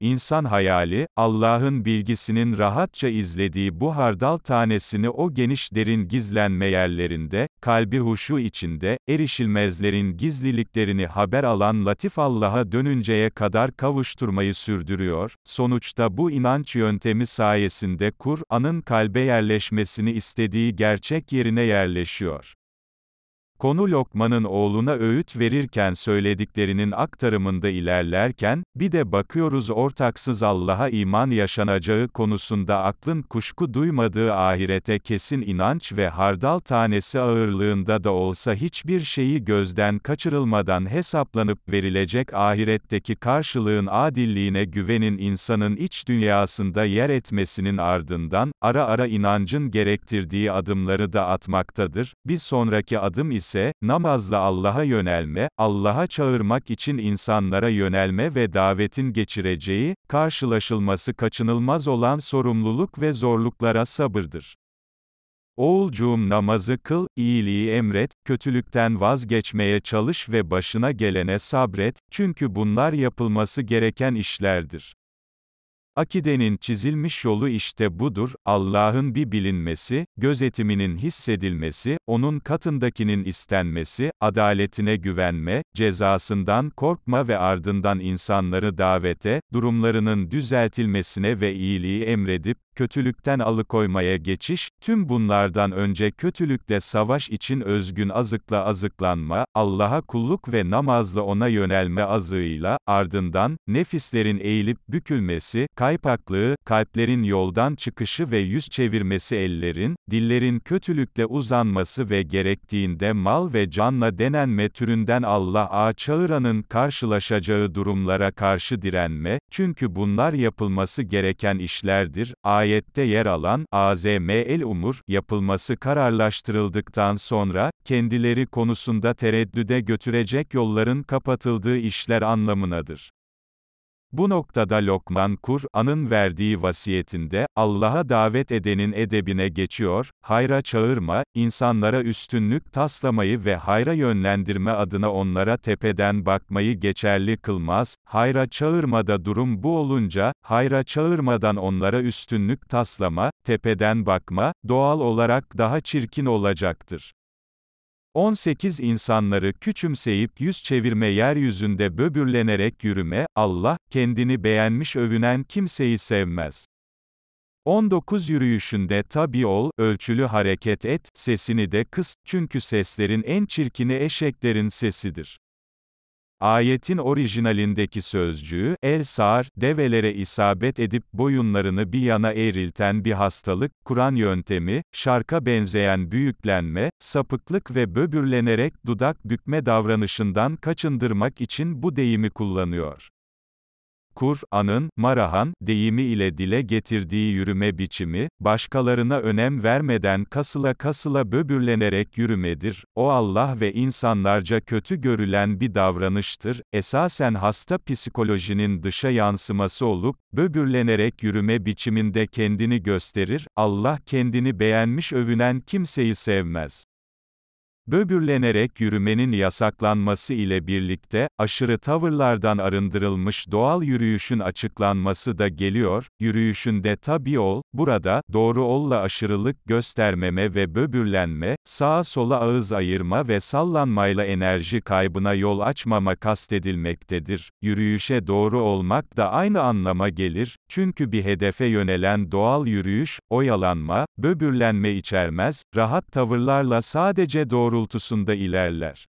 İnsan hayali, Allah'ın bilgisinin rahatça izlediği bu hardal tanesini o geniş derin gizlenme yerlerinde, kalbi huşu içinde, erişilmezlerin gizliliklerini haber alan latif Allah'a dönünceye kadar kavuşturmayı sürdürüyor, sonuçta bu inanç yöntemi sayesinde Kur'an'ın kalbe yerleşmesini istediği gerçek yerine yerleşiyor. Konu Lokman'ın oğluna öğüt verirken söylediklerinin aktarımında ilerlerken, bir de bakıyoruz ortaksız Allah'a iman yaşanacağı konusunda aklın kuşku duymadığı ahirete kesin inanç ve hardal tanesi ağırlığında da olsa hiçbir şeyi gözden kaçırılmadan hesaplanıp verilecek ahiretteki karşılığın adilliğine güvenin insanın iç dünyasında yer etmesinin ardından, ara ara inancın gerektirdiği adımları da atmaktadır, bir sonraki adım ise, ise, namazla Allah'a yönelme, Allah'a çağırmak için insanlara yönelme ve davetin geçireceği, karşılaşılması kaçınılmaz olan sorumluluk ve zorluklara sabırdır. Oğulcuğum namazı kıl, iyiliği emret, kötülükten vazgeçmeye çalış ve başına gelene sabret, çünkü bunlar yapılması gereken işlerdir. Akidenin çizilmiş yolu işte budur, Allah'ın bir bilinmesi, gözetiminin hissedilmesi, onun katındakinin istenmesi, adaletine güvenme, cezasından korkma ve ardından insanları davete, durumlarının düzeltilmesine ve iyiliği emredip, kötülükten alıkoymaya geçiş, tüm bunlardan önce kötülükle savaş için özgün azıkla azıklanma, Allah'a kulluk ve namazla ona yönelme azığıyla, ardından, nefislerin eğilip bükülmesi, kaypaklığı, kalplerin yoldan çıkışı ve yüz çevirmesi ellerin, dillerin kötülükle uzanması ve gerektiğinde mal ve canla denenme türünden Allah'a çağıranın karşılaşacağı durumlara karşı direnme, çünkü bunlar yapılması gereken işlerdir, ayet rivayette yer alan, Azmel umur yapılması kararlaştırıldıktan sonra, kendileri konusunda tereddüde götürecek yolların kapatıldığı işler anlamınadır. Bu noktada Lokman Kur'an'ın verdiği vasiyetinde, Allah'a davet edenin edebine geçiyor, hayra çağırma, insanlara üstünlük taslamayı ve hayra yönlendirme adına onlara tepeden bakmayı geçerli kılmaz, hayra çağırmada durum bu olunca, hayra çağırmadan onlara üstünlük taslama, tepeden bakma, doğal olarak daha çirkin olacaktır. 18 insanları küçümseyip yüz çevirme yeryüzünde böbürlenerek yürüme, Allah, kendini beğenmiş övünen kimseyi sevmez. 19 yürüyüşünde tabi ol, ölçülü hareket et, sesini de kıs, çünkü seslerin en çirkini eşeklerin sesidir. Ayetin orijinalindeki sözcüğü, el-sar, develere isabet edip boyunlarını bir yana eğrilten bir hastalık, Kur'an yöntemi, şarka benzeyen büyüklenme, sapıklık ve böbürlenerek dudak bükme davranışından kaçındırmak için bu deyimi kullanıyor. Kur'an'ın, marahan, deyimi ile dile getirdiği yürüme biçimi, başkalarına önem vermeden kasıla kasıla böbürlenerek yürümedir, o Allah ve insanlarca kötü görülen bir davranıştır, esasen hasta psikolojinin dışa yansıması olup, böbürlenerek yürüme biçiminde kendini gösterir, Allah kendini beğenmiş övünen kimseyi sevmez. Böbürlenerek yürümenin yasaklanması ile birlikte, aşırı tavırlardan arındırılmış doğal yürüyüşün açıklanması da geliyor, yürüyüşünde tabi ol, burada, doğru olla aşırılık göstermeme ve böbürlenme, sağa sola ağız ayırma ve sallanmayla enerji kaybına yol açmama kastedilmektedir. Yürüyüşe doğru olmak da aynı anlama gelir, çünkü bir hedefe yönelen doğal yürüyüş, oyalanma, böbürlenme içermez, rahat tavırlarla sadece doğru doğrultusunda ilerler.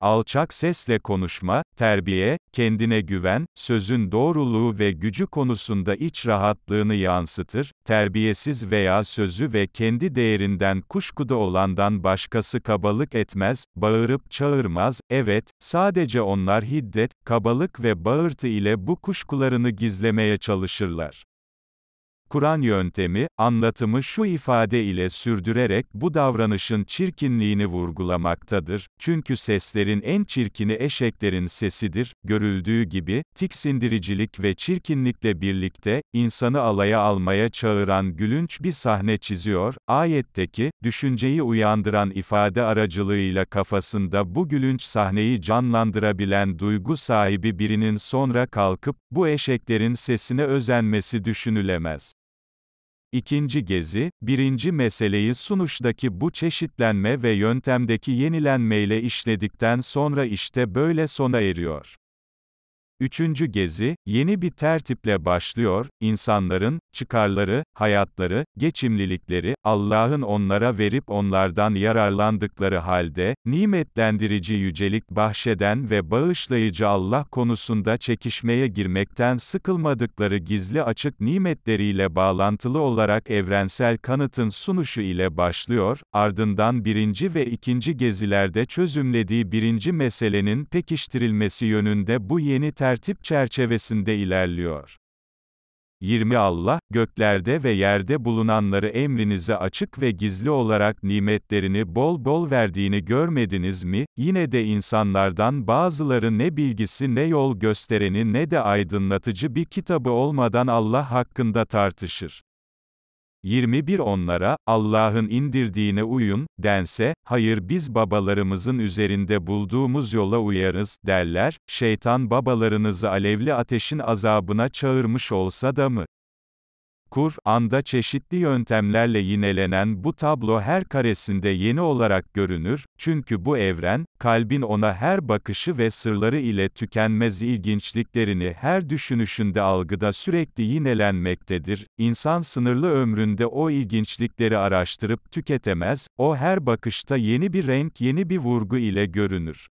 Alçak sesle konuşma, terbiye, kendine güven, sözün doğruluğu ve gücü konusunda iç rahatlığını yansıtır, terbiyesiz veya sözü ve kendi değerinden kuşkuda olandan başkası kabalık etmez, bağırıp çağırmaz, evet, sadece onlar hiddet, kabalık ve bağırtı ile bu kuşkularını gizlemeye çalışırlar. Kur'an yöntemi, anlatımı şu ifade ile sürdürerek bu davranışın çirkinliğini vurgulamaktadır. Çünkü seslerin en çirkini eşeklerin sesidir. Görüldüğü gibi, tiksindiricilik ve çirkinlikle birlikte, insanı alaya almaya çağıran gülünç bir sahne çiziyor. Ayetteki, düşünceyi uyandıran ifade aracılığıyla kafasında bu gülünç sahneyi canlandırabilen duygu sahibi birinin sonra kalkıp, bu eşeklerin sesine özenmesi düşünülemez. İkinci gezi, birinci meseleyi sunuştaki bu çeşitlenme ve yöntemdeki yenilenmeyle işledikten sonra işte böyle sona eriyor. Üçüncü gezi, yeni bir tertiple başlıyor, insanların, çıkarları, hayatları, geçimlilikleri, Allah'ın onlara verip onlardan yararlandıkları halde, nimetlendirici yücelik bahşeden ve bağışlayıcı Allah konusunda çekişmeye girmekten sıkılmadıkları gizli açık nimetleriyle bağlantılı olarak evrensel kanıtın sunuşu ile başlıyor, ardından birinci ve ikinci gezilerde çözümlediği birinci meselenin pekiştirilmesi yönünde bu yeni tertip tertip çerçevesinde ilerliyor. 20 Allah, göklerde ve yerde bulunanları emrinize açık ve gizli olarak nimetlerini bol bol verdiğini görmediniz mi? Yine de insanlardan bazıları ne bilgisi ne yol göstereni ne de aydınlatıcı bir kitabı olmadan Allah hakkında tartışır. 21 onlara, Allah'ın indirdiğine uyun, dense, hayır biz babalarımızın üzerinde bulduğumuz yola uyarız, derler, şeytan babalarınızı alevli ateşin azabına çağırmış olsa da mı? Kur'an'da çeşitli yöntemlerle yinelenen bu tablo her karesinde yeni olarak görünür, çünkü bu evren, kalbin ona her bakışı ve sırları ile tükenmez ilginçliklerini her düşünüşünde algıda sürekli yinelenmektedir, İnsan sınırlı ömründe o ilginçlikleri araştırıp tüketemez, o her bakışta yeni bir renk yeni bir vurgu ile görünür.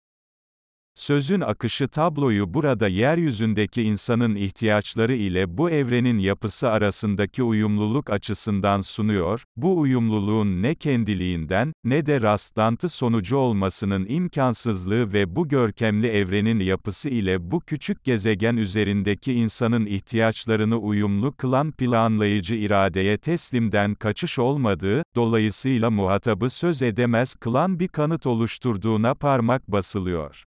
Sözün akışı tabloyu burada yeryüzündeki insanın ihtiyaçları ile bu evrenin yapısı arasındaki uyumluluk açısından sunuyor, bu uyumluluğun ne kendiliğinden, ne de rastlantı sonucu olmasının imkansızlığı ve bu görkemli evrenin yapısı ile bu küçük gezegen üzerindeki insanın ihtiyaçlarını uyumlu kılan planlayıcı iradeye teslimden kaçış olmadığı, dolayısıyla muhatabı söz edemez kılan bir kanıt oluşturduğuna parmak basılıyor.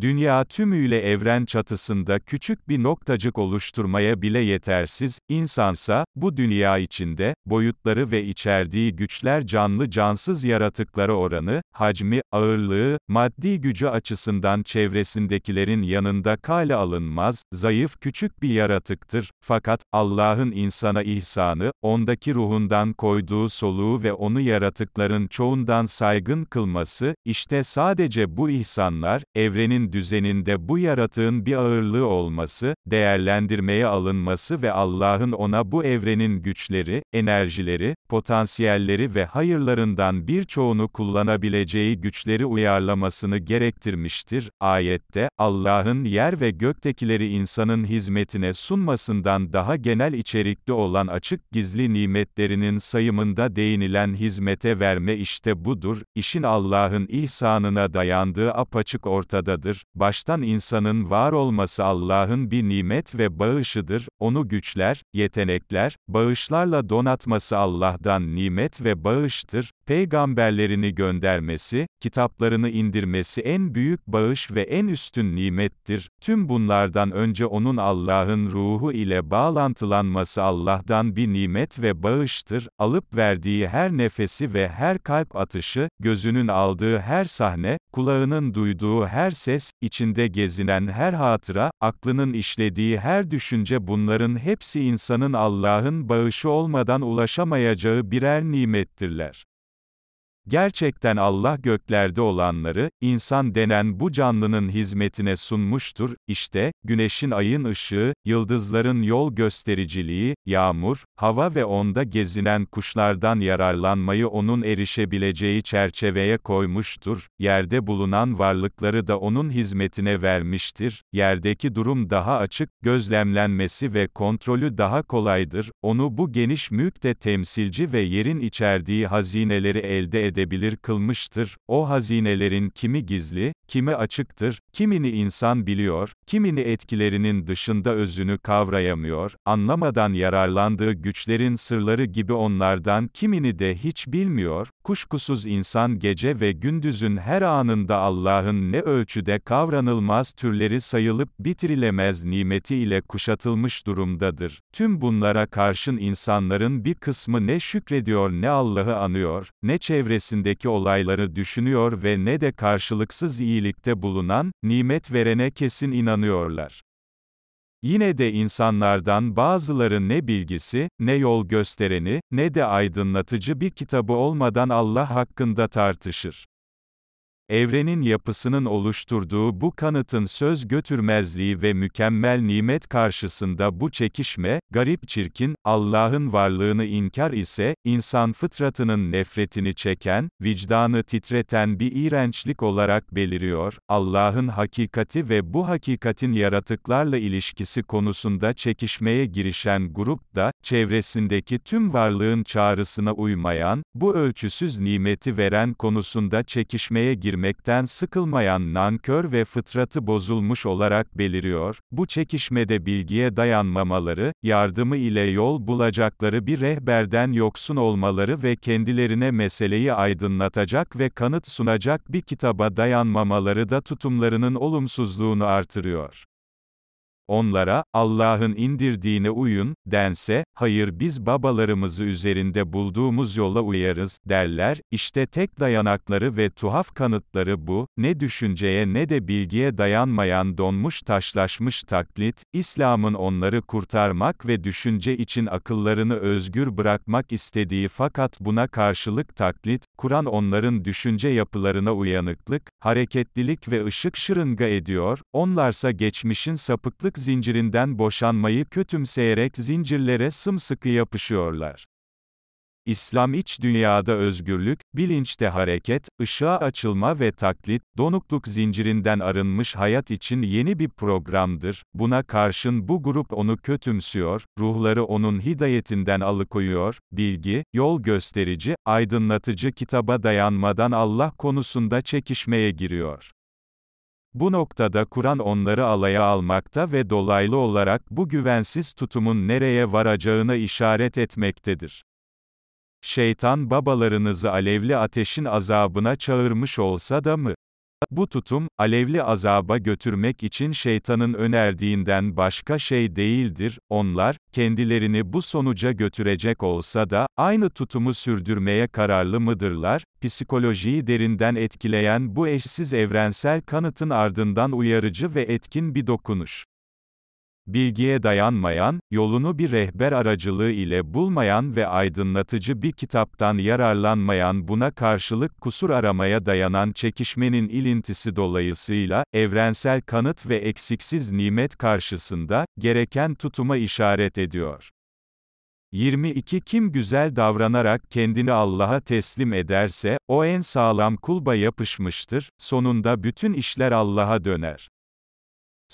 Dünya tümüyle evren çatısında küçük bir noktacık oluşturmaya bile yetersiz, insansa, bu dünya içinde, boyutları ve içerdiği güçler canlı cansız yaratıkları oranı, hacmi, ağırlığı, maddi gücü açısından çevresindekilerin yanında kale alınmaz, zayıf küçük bir yaratıktır, fakat, Allah'ın insana ihsanı, ondaki ruhundan koyduğu soluğu ve onu yaratıkların çoğundan saygın kılması, işte sadece bu ihsanlar, evrenin kişinin düzeninde bu yaratığın bir ağırlığı olması, değerlendirmeye alınması ve Allah'ın ona bu evrenin güçleri, enerjileri, potansiyelleri ve hayırlarından birçoğunu kullanabileceği güçleri uyarlamasını gerektirmiştir. Ayette, Allah'ın yer ve göktekileri insanın hizmetine sunmasından daha genel içerikli olan açık gizli nimetlerinin sayımında değinilen hizmete verme işte budur, işin Allah'ın ihsanına dayandığı apaçık ortadadır vardır. Baştan insanın var olması Allah'ın bir nimet ve bağışıdır. Onu güçler, yetenekler, bağışlarla donatması Allah'dan nimet ve bağıştır. Peygamberlerini göndermesi, kitaplarını indirmesi en büyük bağış ve en üstün nimettir. Tüm bunlardan önce onun Allah'ın ruhu ile bağlantılanması Allah'dan bir nimet ve bağıştır. Alıp verdiği her nefesi ve her kalp atışı, gözünün aldığı her sahne, kulağının duyduğu her ses, heves, içinde gezinen her hatıra, aklının işlediği her düşünce bunların hepsi insanın Allah'ın bağışı olmadan ulaşamayacağı birer nimettirler. Gerçekten Allah göklerde olanları, insan denen bu canlının hizmetine sunmuştur, işte, güneşin ayın ışığı, yıldızların yol göstericiliği, yağmur, hava ve onda gezinen kuşlardan yararlanmayı onun erişebileceği çerçeveye koymuştur, yerde bulunan varlıkları da onun hizmetine vermiştir, yerdeki durum daha açık, gözlemlenmesi ve kontrolü daha kolaydır, onu bu geniş mülk temsilci ve yerin içerdiği hazineleri elde eder keşfedebilir kılmıştır. O hazinelerin kimi gizli, kimi açıktır, kimini insan biliyor, kimini etkilerinin dışında özünü kavrayamıyor, anlamadan yararlandığı güçlerin sırları gibi onlardan kimini de hiç bilmiyor, kuşkusuz insan gece ve gündüzün her anında Allah'ın ne ölçüde kavranılmaz türleri sayılıp bitirilemez nimeti ile kuşatılmış durumdadır. Tüm bunlara karşın insanların bir kısmı ne şükrediyor ne Allah'ı anıyor, ne çevresi çevresindeki olayları düşünüyor ve ne de karşılıksız iyilikte bulunan, nimet verene kesin inanıyorlar. Yine de insanlardan bazıları ne bilgisi, ne yol göstereni, ne de aydınlatıcı bir kitabı olmadan Allah hakkında tartışır evrenin yapısının oluşturduğu bu kanıtın söz götürmezliği ve mükemmel nimet karşısında bu çekişme, garip çirkin, Allah'ın varlığını inkar ise, insan fıtratının nefretini çeken, vicdanı titreten bir iğrençlik olarak beliriyor, Allah'ın hakikati ve bu hakikatin yaratıklarla ilişkisi konusunda çekişmeye girişen grup da, çevresindeki tüm varlığın çağrısına uymayan, bu ölçüsüz nimeti veren konusunda çekişmeye girmektedir görmekten sıkılmayan nankör ve fıtratı bozulmuş olarak beliriyor, bu çekişmede bilgiye dayanmamaları, yardımı ile yol bulacakları bir rehberden yoksun olmaları ve kendilerine meseleyi aydınlatacak ve kanıt sunacak bir kitaba dayanmamaları da tutumlarının olumsuzluğunu artırıyor. Onlara, Allah'ın indirdiğine uyun, dense, hayır biz babalarımızı üzerinde bulduğumuz yola uyarız, derler, işte tek dayanakları ve tuhaf kanıtları bu, ne düşünceye ne de bilgiye dayanmayan donmuş taşlaşmış taklit, İslam'ın onları kurtarmak ve düşünce için akıllarını özgür bırakmak istediği fakat buna karşılık taklit, Kur'an onların düşünce yapılarına uyanıklık, hareketlilik ve ışık şırınga ediyor, onlarsa geçmişin sapıklık bağımlılık zincirinden boşanmayı kötümseyerek zincirlere sımsıkı yapışıyorlar. İslam iç dünyada özgürlük, bilinçte hareket, ışığa açılma ve taklit, donukluk zincirinden arınmış hayat için yeni bir programdır. Buna karşın bu grup onu kötümsüyor, ruhları onun hidayetinden alıkoyuyor, bilgi, yol gösterici, aydınlatıcı kitaba dayanmadan Allah konusunda çekişmeye giriyor. Bu noktada Kur'an onları alaya almakta ve dolaylı olarak bu güvensiz tutumun nereye varacağına işaret etmektedir. Şeytan babalarınızı alevli ateşin azabına çağırmış olsa da mı? Bu tutum, alevli azaba götürmek için şeytanın önerdiğinden başka şey değildir, onlar, kendilerini bu sonuca götürecek olsa da, aynı tutumu sürdürmeye kararlı mıdırlar? Psikolojiyi derinden etkileyen bu eşsiz evrensel kanıtın ardından uyarıcı ve etkin bir dokunuş bilgiye dayanmayan, yolunu bir rehber aracılığı ile bulmayan ve aydınlatıcı bir kitaptan yararlanmayan buna karşılık kusur aramaya dayanan çekişmenin ilintisi dolayısıyla, evrensel kanıt ve eksiksiz nimet karşısında, gereken tutuma işaret ediyor. 22 Kim güzel davranarak kendini Allah'a teslim ederse, o en sağlam kulba yapışmıştır, sonunda bütün işler Allah'a döner.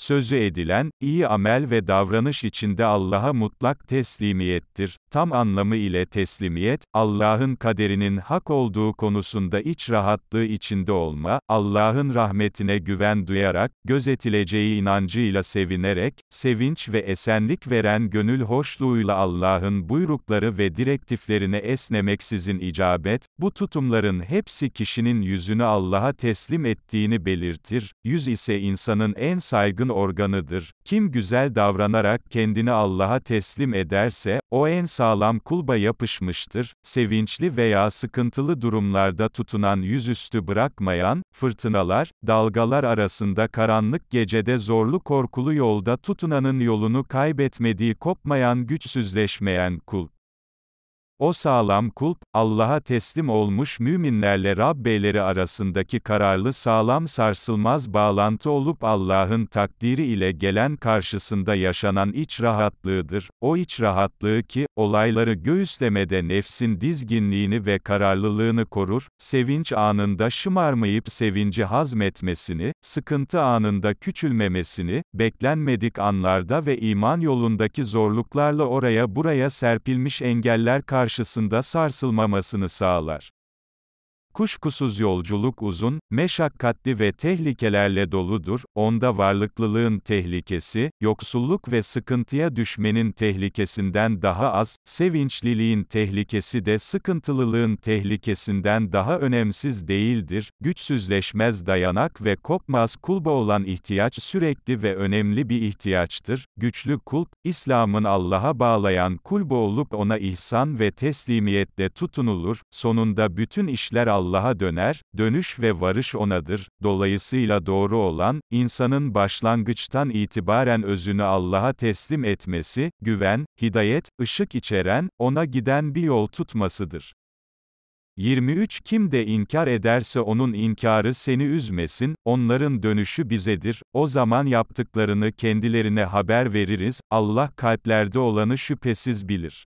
Sözü edilen, iyi amel ve davranış içinde Allah'a mutlak teslimiyettir. Tam anlamı ile teslimiyet, Allah'ın kaderinin hak olduğu konusunda iç rahatlığı içinde olma, Allah'ın rahmetine güven duyarak, gözetileceği inancıyla sevinerek, sevinç ve esenlik veren gönül hoşluğuyla Allah'ın buyrukları ve direktiflerine esnemeksizin icabet, bu tutumların hepsi kişinin yüzünü Allah'a teslim ettiğini belirtir, yüz ise insanın en saygın Allah'ın organıdır. Kim güzel davranarak kendini Allah'a teslim ederse, o en sağlam kulba yapışmıştır. Sevinçli veya sıkıntılı durumlarda tutunan yüzüstü bırakmayan, fırtınalar, dalgalar arasında karanlık gecede zorlu korkulu yolda tutunanın yolunu kaybetmediği kopmayan güçsüzleşmeyen kul. O sağlam kulp, Allah'a teslim olmuş müminlerle Rabbeyleri arasındaki kararlı sağlam sarsılmaz bağlantı olup Allah'ın takdiri ile gelen karşısında yaşanan iç rahatlığıdır. O iç rahatlığı ki, olayları göğüslemede nefsin dizginliğini ve kararlılığını korur, sevinç anında şımarmayıp sevinci hazmetmesini, sıkıntı anında küçülmemesini, beklenmedik anlarda ve iman yolundaki zorluklarla oraya buraya serpilmiş engeller karşısında karşısında sarsılmamasını sağlar. Kuşkusuz yolculuk uzun, meşakkatli ve tehlikelerle doludur, onda varlıklılığın tehlikesi, yoksulluk ve sıkıntıya düşmenin tehlikesinden daha az, sevinçliliğin tehlikesi de sıkıntılılığın tehlikesinden daha önemsiz değildir, güçsüzleşmez dayanak ve kopmaz kulba olan ihtiyaç sürekli ve önemli bir ihtiyaçtır, güçlü kulp, İslam'ın Allah'a bağlayan kulba olup ona ihsan ve teslimiyetle tutunulur, sonunda bütün işler Allah'a Allah'a döner, dönüş ve varış onadır. Dolayısıyla doğru olan, insanın başlangıçtan itibaren özünü Allah'a teslim etmesi, güven, hidayet, ışık içeren, ona giden bir yol tutmasıdır. 23 Kim de inkar ederse onun inkarı seni üzmesin, onların dönüşü bizedir, o zaman yaptıklarını kendilerine haber veririz, Allah kalplerde olanı şüphesiz bilir.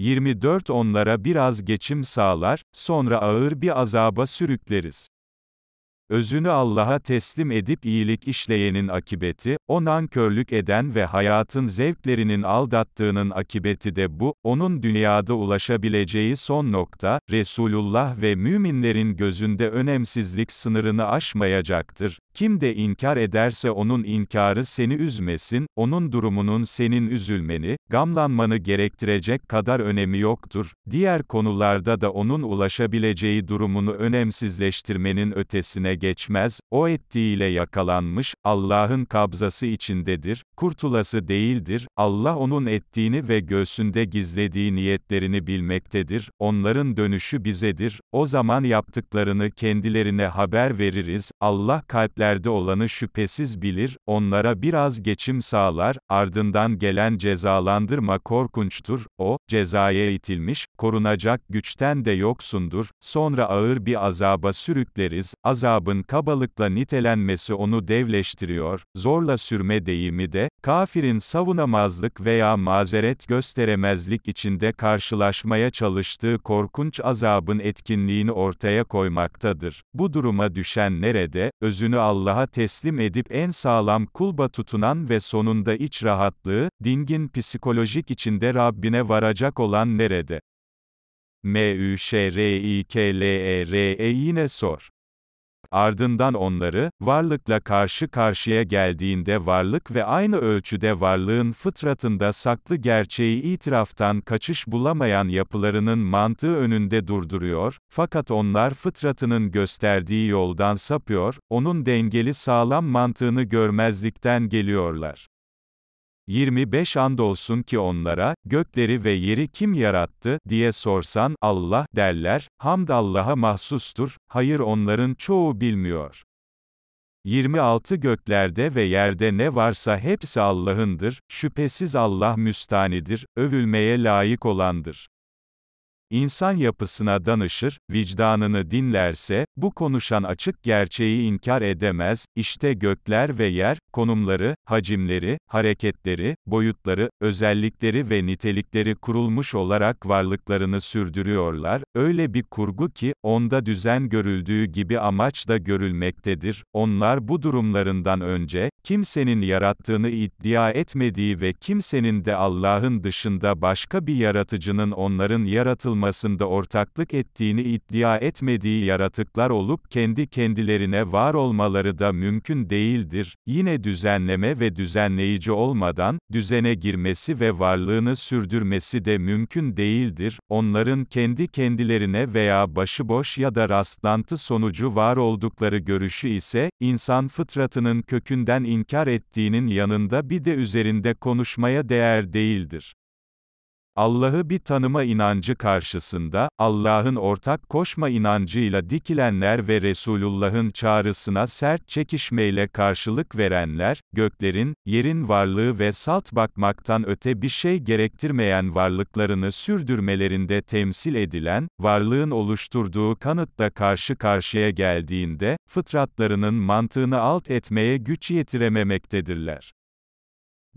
24 onlara biraz geçim sağlar, sonra ağır bir azaba sürükleriz. Özünü Allah'a teslim edip iyilik işleyenin akibeti, o nankörlük eden ve hayatın zevklerinin aldattığının akibeti de bu, onun dünyada ulaşabileceği son nokta, Resulullah ve müminlerin gözünde önemsizlik sınırını aşmayacaktır. Kim de inkar ederse onun inkarı seni üzmesin, onun durumunun senin üzülmeni, gamlanmanı gerektirecek kadar önemi yoktur. Diğer konularda da onun ulaşabileceği durumunu önemsizleştirmenin ötesine geçmez, o ettiğiyle yakalanmış, Allah'ın kabzası içindedir, kurtulası değildir, Allah onun ettiğini ve göğsünde gizlediği niyetlerini bilmektedir, onların dönüşü bizedir, o zaman yaptıklarını kendilerine haber veririz, Allah kalp ayetlerde olanı şüphesiz bilir, onlara biraz geçim sağlar, ardından gelen cezalandırma korkunçtur, o, cezaya itilmiş, korunacak güçten de yoksundur, sonra ağır bir azaba sürükleriz, azabın kabalıkla nitelenmesi onu devleştiriyor, zorla sürme deyimi de, kafirin savunamazlık veya mazeret gösteremezlik içinde karşılaşmaya çalıştığı korkunç azabın etkinliğini ortaya koymaktadır. Bu duruma düşen nerede, özünü Allah'a teslim edip en sağlam kulba tutunan ve sonunda iç rahatlığı, dingin psikolojik içinde Rabbine varacak olan nerede? M-Ü-Ş-R-İ-K-L-E-R-E yine sor. Ardından onları, varlıkla karşı karşıya geldiğinde varlık ve aynı ölçüde varlığın fıtratında saklı gerçeği itiraftan kaçış bulamayan yapılarının mantığı önünde durduruyor, fakat onlar fıtratının gösterdiği yoldan sapıyor, onun dengeli sağlam mantığını görmezlikten geliyorlar. 25 olsun ki onlara, gökleri ve yeri kim yarattı, diye sorsan, Allah, derler, hamd Allah'a mahsustur, hayır onların çoğu bilmiyor. 26 Göklerde ve yerde ne varsa hepsi Allah'ındır, şüphesiz Allah müstanidir, övülmeye layık olandır. İnsan yapısına danışır, vicdanını dinlerse, bu konuşan açık gerçeği inkar edemez, işte gökler ve yer, konumları, hacimleri, hareketleri, boyutları, özellikleri ve nitelikleri kurulmuş olarak varlıklarını sürdürüyorlar, öyle bir kurgu ki, onda düzen görüldüğü gibi amaç da görülmektedir, onlar bu durumlarından önce, kimsenin yarattığını iddia etmediği ve kimsenin de Allah'ın dışında başka bir yaratıcının onların yaratılmasını yaratılmasında ortaklık ettiğini iddia etmediği yaratıklar olup kendi kendilerine var olmaları da mümkün değildir. Yine düzenleme ve düzenleyici olmadan, düzene girmesi ve varlığını sürdürmesi de mümkün değildir. Onların kendi kendilerine veya başıboş ya da rastlantı sonucu var oldukları görüşü ise, insan fıtratının kökünden inkar ettiğinin yanında bir de üzerinde konuşmaya değer değildir. Allah'ı bir tanıma inancı karşısında, Allah'ın ortak koşma inancıyla dikilenler ve Resulullah'ın çağrısına sert çekişmeyle karşılık verenler, göklerin, yerin varlığı ve salt bakmaktan öte bir şey gerektirmeyen varlıklarını sürdürmelerinde temsil edilen, varlığın oluşturduğu kanıtla karşı karşıya geldiğinde, fıtratlarının mantığını alt etmeye güç yetirememektedirler.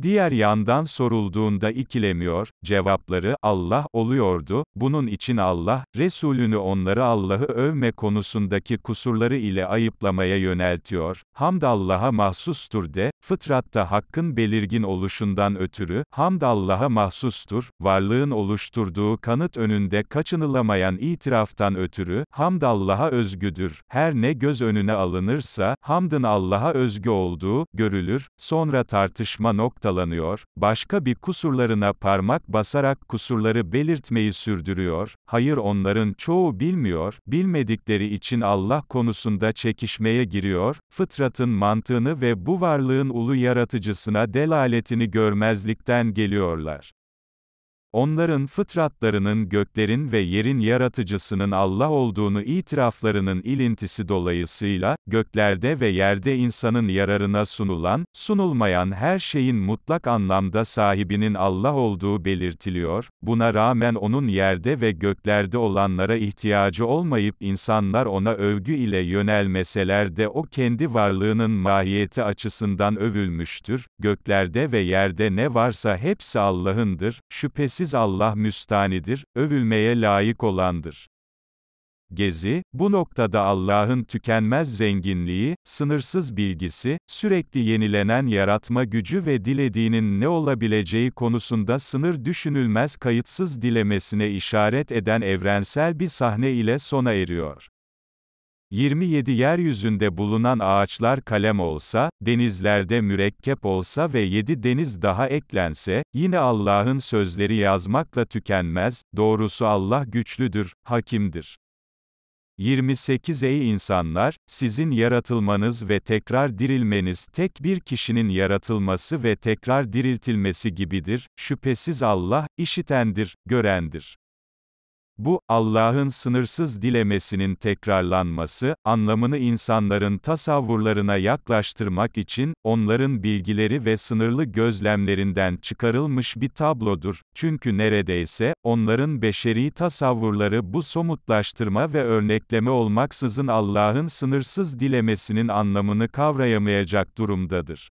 Diğer yandan sorulduğunda ikilemiyor, cevapları, Allah, oluyordu, bunun için Allah, Resulünü onları Allah'ı övme konusundaki kusurları ile ayıplamaya yöneltiyor, hamd Allah'a mahsustur de, fıtratta hakkın belirgin oluşundan ötürü, hamd Allah'a mahsustur, varlığın oluşturduğu kanıt önünde kaçınılamayan itiraftan ötürü, hamd Allah'a özgüdür, her ne göz önüne alınırsa, hamdın Allah'a özgü olduğu, görülür, sonra tartışma noktasında, noktalanıyor, başka bir kusurlarına parmak basarak kusurları belirtmeyi sürdürüyor, hayır onların çoğu bilmiyor, bilmedikleri için Allah konusunda çekişmeye giriyor, fıtratın mantığını ve bu varlığın ulu yaratıcısına delaletini görmezlikten geliyorlar. Onların fıtratlarının göklerin ve yerin yaratıcısının Allah olduğunu itiraflarının ilintisi dolayısıyla, göklerde ve yerde insanın yararına sunulan, sunulmayan her şeyin mutlak anlamda sahibinin Allah olduğu belirtiliyor, buna rağmen onun yerde ve göklerde olanlara ihtiyacı olmayıp insanlar ona övgü ile yönelmeseler de o kendi varlığının mahiyeti açısından övülmüştür, göklerde ve yerde ne varsa hepsi Allah'ındır, şüphesiz şüphesiz Allah müstanidir, övülmeye layık olandır. Gezi, bu noktada Allah'ın tükenmez zenginliği, sınırsız bilgisi, sürekli yenilenen yaratma gücü ve dilediğinin ne olabileceği konusunda sınır düşünülmez kayıtsız dilemesine işaret eden evrensel bir sahne ile sona eriyor. 27 yeryüzünde bulunan ağaçlar kalem olsa, denizlerde mürekkep olsa ve 7 deniz daha eklense, yine Allah'ın sözleri yazmakla tükenmez, doğrusu Allah güçlüdür, hakimdir. 28 Ey insanlar, sizin yaratılmanız ve tekrar dirilmeniz tek bir kişinin yaratılması ve tekrar diriltilmesi gibidir, şüphesiz Allah, işitendir, görendir. Bu, Allah'ın sınırsız dilemesinin tekrarlanması, anlamını insanların tasavvurlarına yaklaştırmak için, onların bilgileri ve sınırlı gözlemlerinden çıkarılmış bir tablodur. Çünkü neredeyse, onların beşeri tasavvurları bu somutlaştırma ve örnekleme olmaksızın Allah'ın sınırsız dilemesinin anlamını kavrayamayacak durumdadır.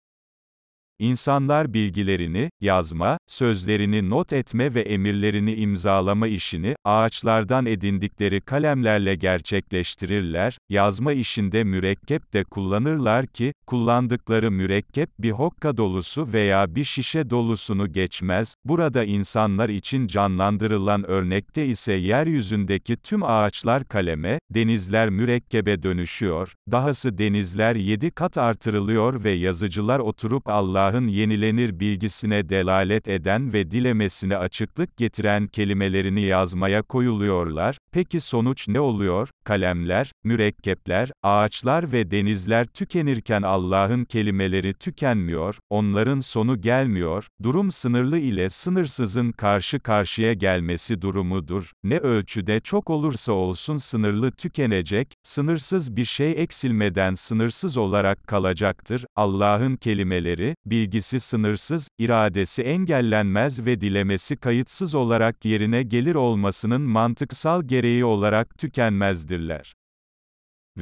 İnsanlar bilgilerini, yazma, sözlerini not etme ve emirlerini imzalama işini, ağaçlardan edindikleri kalemlerle gerçekleştirirler, yazma işinde mürekkep de kullanırlar ki, kullandıkları mürekkep bir hokka dolusu veya bir şişe dolusunu geçmez, burada insanlar için canlandırılan örnekte ise yeryüzündeki tüm ağaçlar kaleme, denizler mürekkebe dönüşüyor, dahası denizler yedi kat artırılıyor ve yazıcılar oturup Allah'a Allah'ın yenilenir bilgisine delalet eden ve dilemesine açıklık getiren kelimelerini yazmaya koyuluyorlar. Peki sonuç ne oluyor? Kalemler, mürekkepler, ağaçlar ve denizler tükenirken Allah'ın kelimeleri tükenmiyor, onların sonu gelmiyor. Durum sınırlı ile sınırsızın karşı karşıya gelmesi durumudur. Ne ölçüde çok olursa olsun sınırlı tükenecek, sınırsız bir şey eksilmeden sınırsız olarak kalacaktır. Allah'ın kelimeleri, bir bilgisi sınırsız, iradesi engellenmez ve dilemesi kayıtsız olarak yerine gelir olmasının mantıksal gereği olarak tükenmezdirler.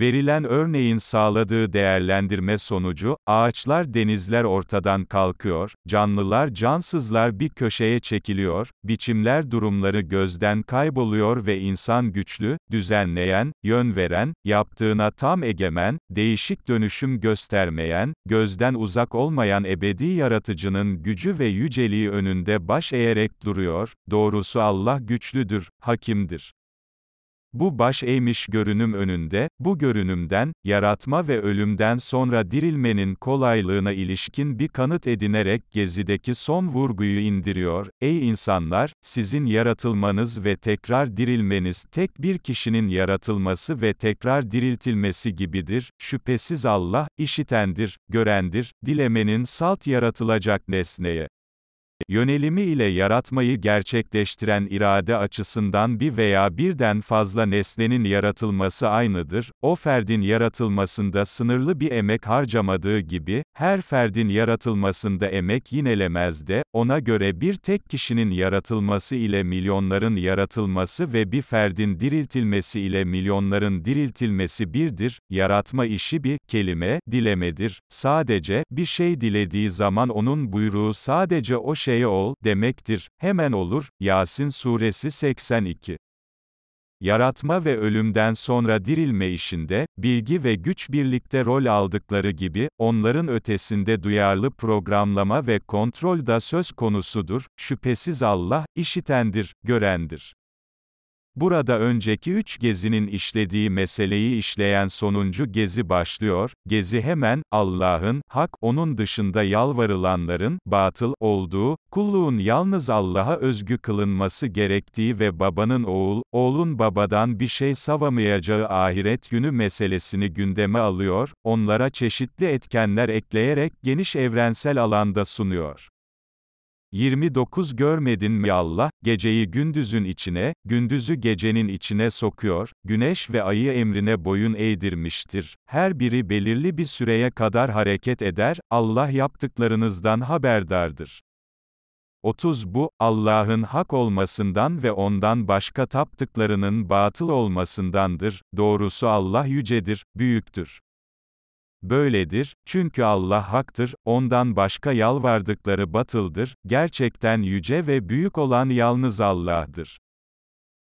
Verilen örneğin sağladığı değerlendirme sonucu, ağaçlar denizler ortadan kalkıyor, canlılar cansızlar bir köşeye çekiliyor, biçimler durumları gözden kayboluyor ve insan güçlü, düzenleyen, yön veren, yaptığına tam egemen, değişik dönüşüm göstermeyen, gözden uzak olmayan ebedi yaratıcının gücü ve yüceliği önünde baş eğerek duruyor, doğrusu Allah güçlüdür, hakimdir. Bu baş eğmiş görünüm önünde, bu görünümden, yaratma ve ölümden sonra dirilmenin kolaylığına ilişkin bir kanıt edinerek gezideki son vurguyu indiriyor, ey insanlar, sizin yaratılmanız ve tekrar dirilmeniz tek bir kişinin yaratılması ve tekrar diriltilmesi gibidir, şüphesiz Allah, işitendir, görendir, dilemenin salt yaratılacak nesneye yönelimi ile yaratmayı gerçekleştiren irade açısından bir veya birden fazla nesnenin yaratılması aynıdır, o ferdin yaratılmasında sınırlı bir emek harcamadığı gibi, her ferdin yaratılmasında emek yinelemez de, ona göre bir tek kişinin yaratılması ile milyonların yaratılması ve bir ferdin diriltilmesi ile milyonların diriltilmesi birdir, yaratma işi bir, kelime, dilemedir, sadece, bir şey dilediği zaman onun buyruğu sadece o şey şeye ol demektir, hemen olur. Yasin Suresi 82 Yaratma ve ölümden sonra dirilme işinde, bilgi ve güç birlikte rol aldıkları gibi, onların ötesinde duyarlı programlama ve kontrol da söz konusudur, şüphesiz Allah, işitendir, görendir. Burada önceki üç gezinin işlediği meseleyi işleyen sonuncu gezi başlıyor, gezi hemen, Allah'ın, hak, onun dışında yalvarılanların, batıl, olduğu, kulluğun yalnız Allah'a özgü kılınması gerektiği ve babanın oğul, oğlun babadan bir şey savamayacağı ahiret günü meselesini gündeme alıyor, onlara çeşitli etkenler ekleyerek geniş evrensel alanda sunuyor. 29 Görmedin mi Allah, geceyi gündüzün içine, gündüzü gecenin içine sokuyor, güneş ve ayı emrine boyun eğdirmiştir. Her biri belirli bir süreye kadar hareket eder, Allah yaptıklarınızdan haberdardır. 30 Bu, Allah'ın hak olmasından ve ondan başka taptıklarının batıl olmasındandır, doğrusu Allah yücedir, büyüktür. Böyledir, çünkü Allah haktır, ondan başka yalvardıkları batıldır, gerçekten yüce ve büyük olan yalnız Allah'dır.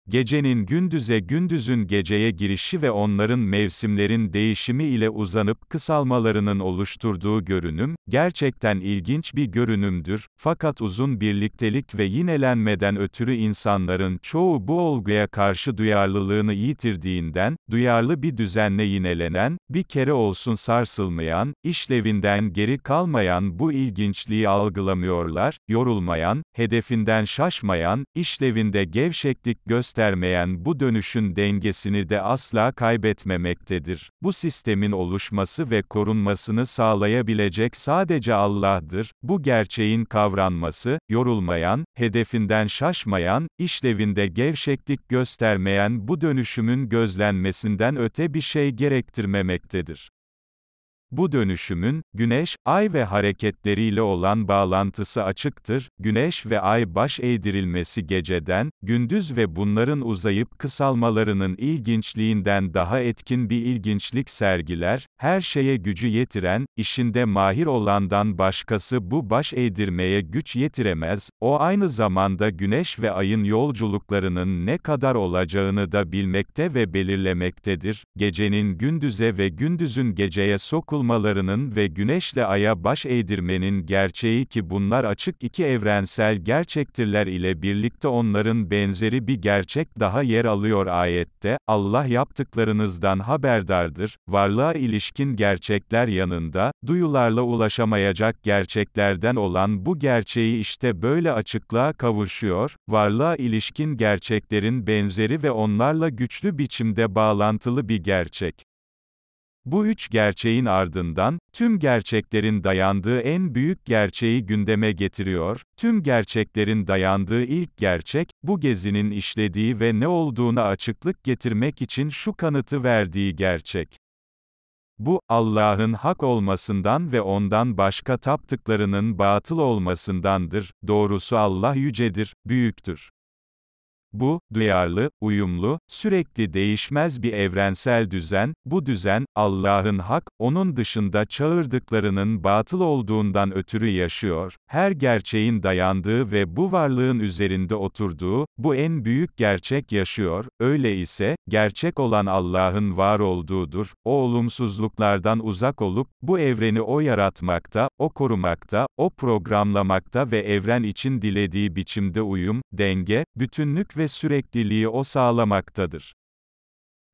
Gecenin gündüze gündüzün geceye girişi ve onların mevsimlerin değişimi ile uzanıp kısalmalarının oluşturduğu görünüm, gerçekten ilginç bir görünümdür, fakat uzun birliktelik ve yinelenmeden ötürü insanların çoğu bu olguya karşı duyarlılığını yitirdiğinden, duyarlı bir düzenle yinelenen, bir kere olsun sarsılmayan, işlevinden geri kalmayan bu ilginçliği algılamıyorlar, yorulmayan, hedefinden şaşmayan, işlevinde gevşeklik gösteren, göstermeyen bu dönüşün dengesini de asla kaybetmemektedir. Bu sistemin oluşması ve korunmasını sağlayabilecek sadece Allah'dır. Bu gerçeğin kavranması, yorulmayan, hedefinden şaşmayan, işlevinde gevşeklik göstermeyen bu dönüşümün gözlenmesinden öte bir şey gerektirmemektedir. Bu dönüşümün, güneş, ay ve hareketleriyle olan bağlantısı açıktır, güneş ve ay baş eğdirilmesi geceden, gündüz ve bunların uzayıp kısalmalarının ilginçliğinden daha etkin bir ilginçlik sergiler, her şeye gücü yetiren, işinde mahir olandan başkası bu baş eğdirmeye güç yetiremez, o aynı zamanda güneş ve ayın yolculuklarının ne kadar olacağını da bilmekte ve belirlemektedir, gecenin gündüze ve gündüzün geceye sokulmasını, olmalarının ve güneşle aya baş eğdirmenin gerçeği ki bunlar açık iki evrensel gerçektirler ile birlikte onların benzeri bir gerçek daha yer alıyor ayette, Allah yaptıklarınızdan haberdardır, varlığa ilişkin gerçekler yanında, duyularla ulaşamayacak gerçeklerden olan bu gerçeği işte böyle açıklığa kavuşuyor, varlığa ilişkin gerçeklerin benzeri ve onlarla güçlü biçimde bağlantılı bir gerçek. Bu üç gerçeğin ardından, tüm gerçeklerin dayandığı en büyük gerçeği gündeme getiriyor, tüm gerçeklerin dayandığı ilk gerçek, bu gezinin işlediği ve ne olduğuna açıklık getirmek için şu kanıtı verdiği gerçek. Bu, Allah'ın hak olmasından ve ondan başka taptıklarının batıl olmasındandır, doğrusu Allah yücedir, büyüktür. Bu, duyarlı, uyumlu, sürekli değişmez bir evrensel düzen, bu düzen, Allah'ın hak, onun dışında çağırdıklarının batıl olduğundan ötürü yaşıyor, her gerçeğin dayandığı ve bu varlığın üzerinde oturduğu, bu en büyük gerçek yaşıyor, öyle ise, gerçek olan Allah'ın var olduğudur, o olumsuzluklardan uzak olup, bu evreni o yaratmakta, o korumakta, o programlamakta ve evren için dilediği biçimde uyum, denge, bütünlük ve ve sürekliliği o sağlamaktadır.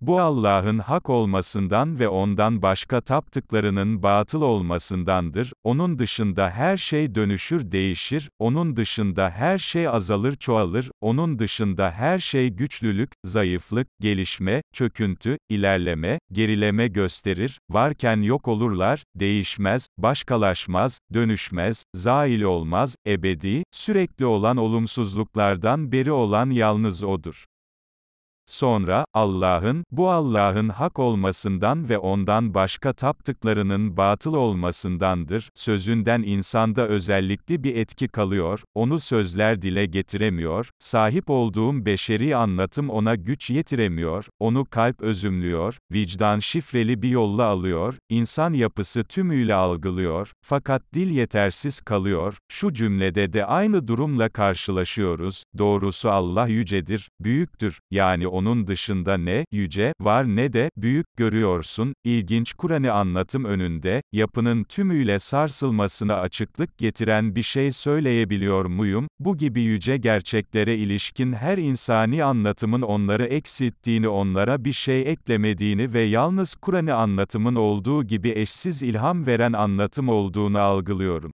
Bu Allah'ın hak olmasından ve ondan başka taptıklarının batıl olmasındandır, onun dışında her şey dönüşür değişir, onun dışında her şey azalır çoğalır, onun dışında her şey güçlülük, zayıflık, gelişme, çöküntü, ilerleme, gerileme gösterir, varken yok olurlar, değişmez, başkalaşmaz, dönüşmez, zail olmaz, ebedi, sürekli olan olumsuzluklardan beri olan yalnız O'dur. Sonra, Allah'ın, bu Allah'ın hak olmasından ve ondan başka taptıklarının batıl olmasındandır, sözünden insanda özellikli bir etki kalıyor, onu sözler dile getiremiyor, sahip olduğum beşeri anlatım ona güç yetiremiyor, onu kalp özümlüyor, vicdan şifreli bir yolla alıyor, insan yapısı tümüyle algılıyor, fakat dil yetersiz kalıyor, şu cümlede de aynı durumla karşılaşıyoruz, doğrusu Allah yücedir, büyüktür, yani o onun dışında ne, yüce, var ne de, büyük, görüyorsun, ilginç Kur'an'ı anlatım önünde, yapının tümüyle sarsılmasına açıklık getiren bir şey söyleyebiliyor muyum, bu gibi yüce gerçeklere ilişkin her insani anlatımın onları eksilttiğini onlara bir şey eklemediğini ve yalnız Kur'an'ı anlatımın olduğu gibi eşsiz ilham veren anlatım olduğunu algılıyorum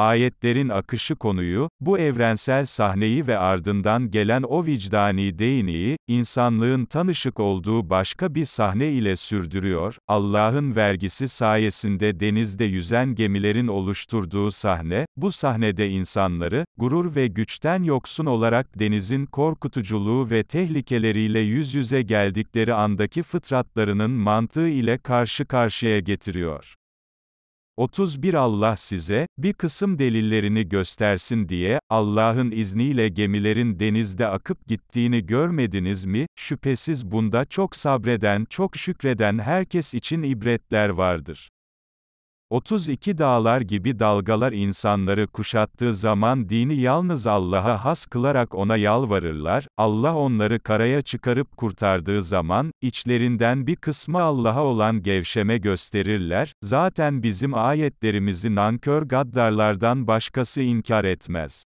ayetlerin akışı konuyu, bu evrensel sahneyi ve ardından gelen o vicdani değiniği, insanlığın tanışık olduğu başka bir sahne ile sürdürüyor, Allah'ın vergisi sayesinde denizde yüzen gemilerin oluşturduğu sahne, bu sahnede insanları, gurur ve güçten yoksun olarak denizin korkutuculuğu ve tehlikeleriyle yüz yüze geldikleri andaki fıtratlarının mantığı ile karşı karşıya getiriyor. 31 Allah size, bir kısım delillerini göstersin diye, Allah'ın izniyle gemilerin denizde akıp gittiğini görmediniz mi? Şüphesiz bunda çok sabreden, çok şükreden herkes için ibretler vardır. 32 dağlar gibi dalgalar insanları kuşattığı zaman dini yalnız Allah'a has kılarak ona yalvarırlar, Allah onları karaya çıkarıp kurtardığı zaman, içlerinden bir kısmı Allah'a olan gevşeme gösterirler, zaten bizim ayetlerimizi nankör gaddarlardan başkası inkar etmez.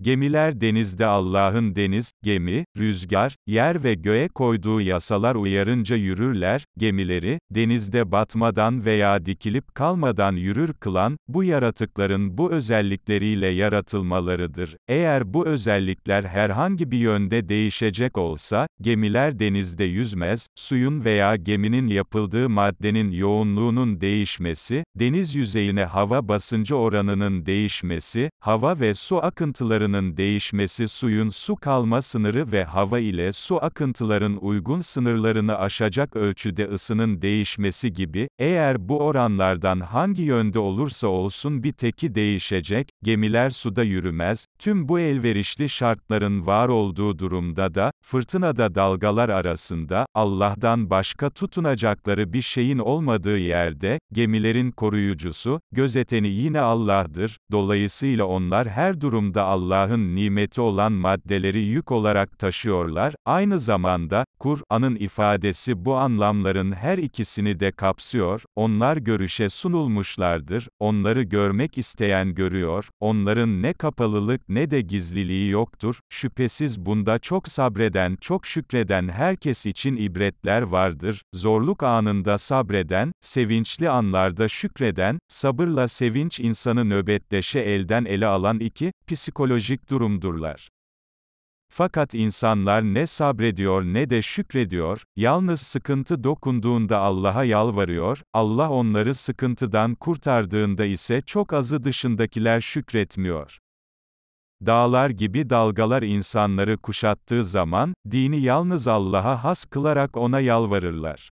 Gemiler denizde Allah'ın deniz, gemi, rüzgar, yer ve göğe koyduğu yasalar uyarınca yürürler, gemileri, denizde batmadan veya dikilip kalmadan yürür kılan, bu yaratıkların bu özellikleriyle yaratılmalarıdır. Eğer bu özellikler herhangi bir yönde değişecek olsa, gemiler denizde yüzmez, suyun veya geminin yapıldığı maddenin yoğunluğunun değişmesi, deniz yüzeyine hava basıncı oranının değişmesi, hava ve su akıntıları sınırının değişmesi suyun su kalma sınırı ve hava ile su akıntıların uygun sınırlarını aşacak ölçüde ısının değişmesi gibi, eğer bu oranlardan hangi yönde olursa olsun bir teki değişecek, gemiler suda yürümez, tüm bu elverişli şartların var olduğu durumda da, fırtınada dalgalar arasında, Allah'tan başka tutunacakları bir şeyin olmadığı yerde, gemilerin koruyucusu, gözeteni yine Allah'dır, dolayısıyla onlar her durumda Allah Allah'ın nimeti olan maddeleri yük olarak taşıyorlar, aynı zamanda, Kur'an'ın ifadesi bu anlamların her ikisini de kapsıyor, onlar görüşe sunulmuşlardır, onları görmek isteyen görüyor, onların ne kapalılık ne de gizliliği yoktur, şüphesiz bunda çok sabreden çok şükreden herkes için ibretler vardır, zorluk anında sabreden, sevinçli anlarda şükreden, sabırla sevinç insanı nöbetleşe elden ele alan iki, psikoloji trajik durumdurlar. Fakat insanlar ne sabrediyor ne de şükrediyor, yalnız sıkıntı dokunduğunda Allah'a yalvarıyor, Allah onları sıkıntıdan kurtardığında ise çok azı dışındakiler şükretmiyor. Dağlar gibi dalgalar insanları kuşattığı zaman, dini yalnız Allah'a has kılarak ona yalvarırlar.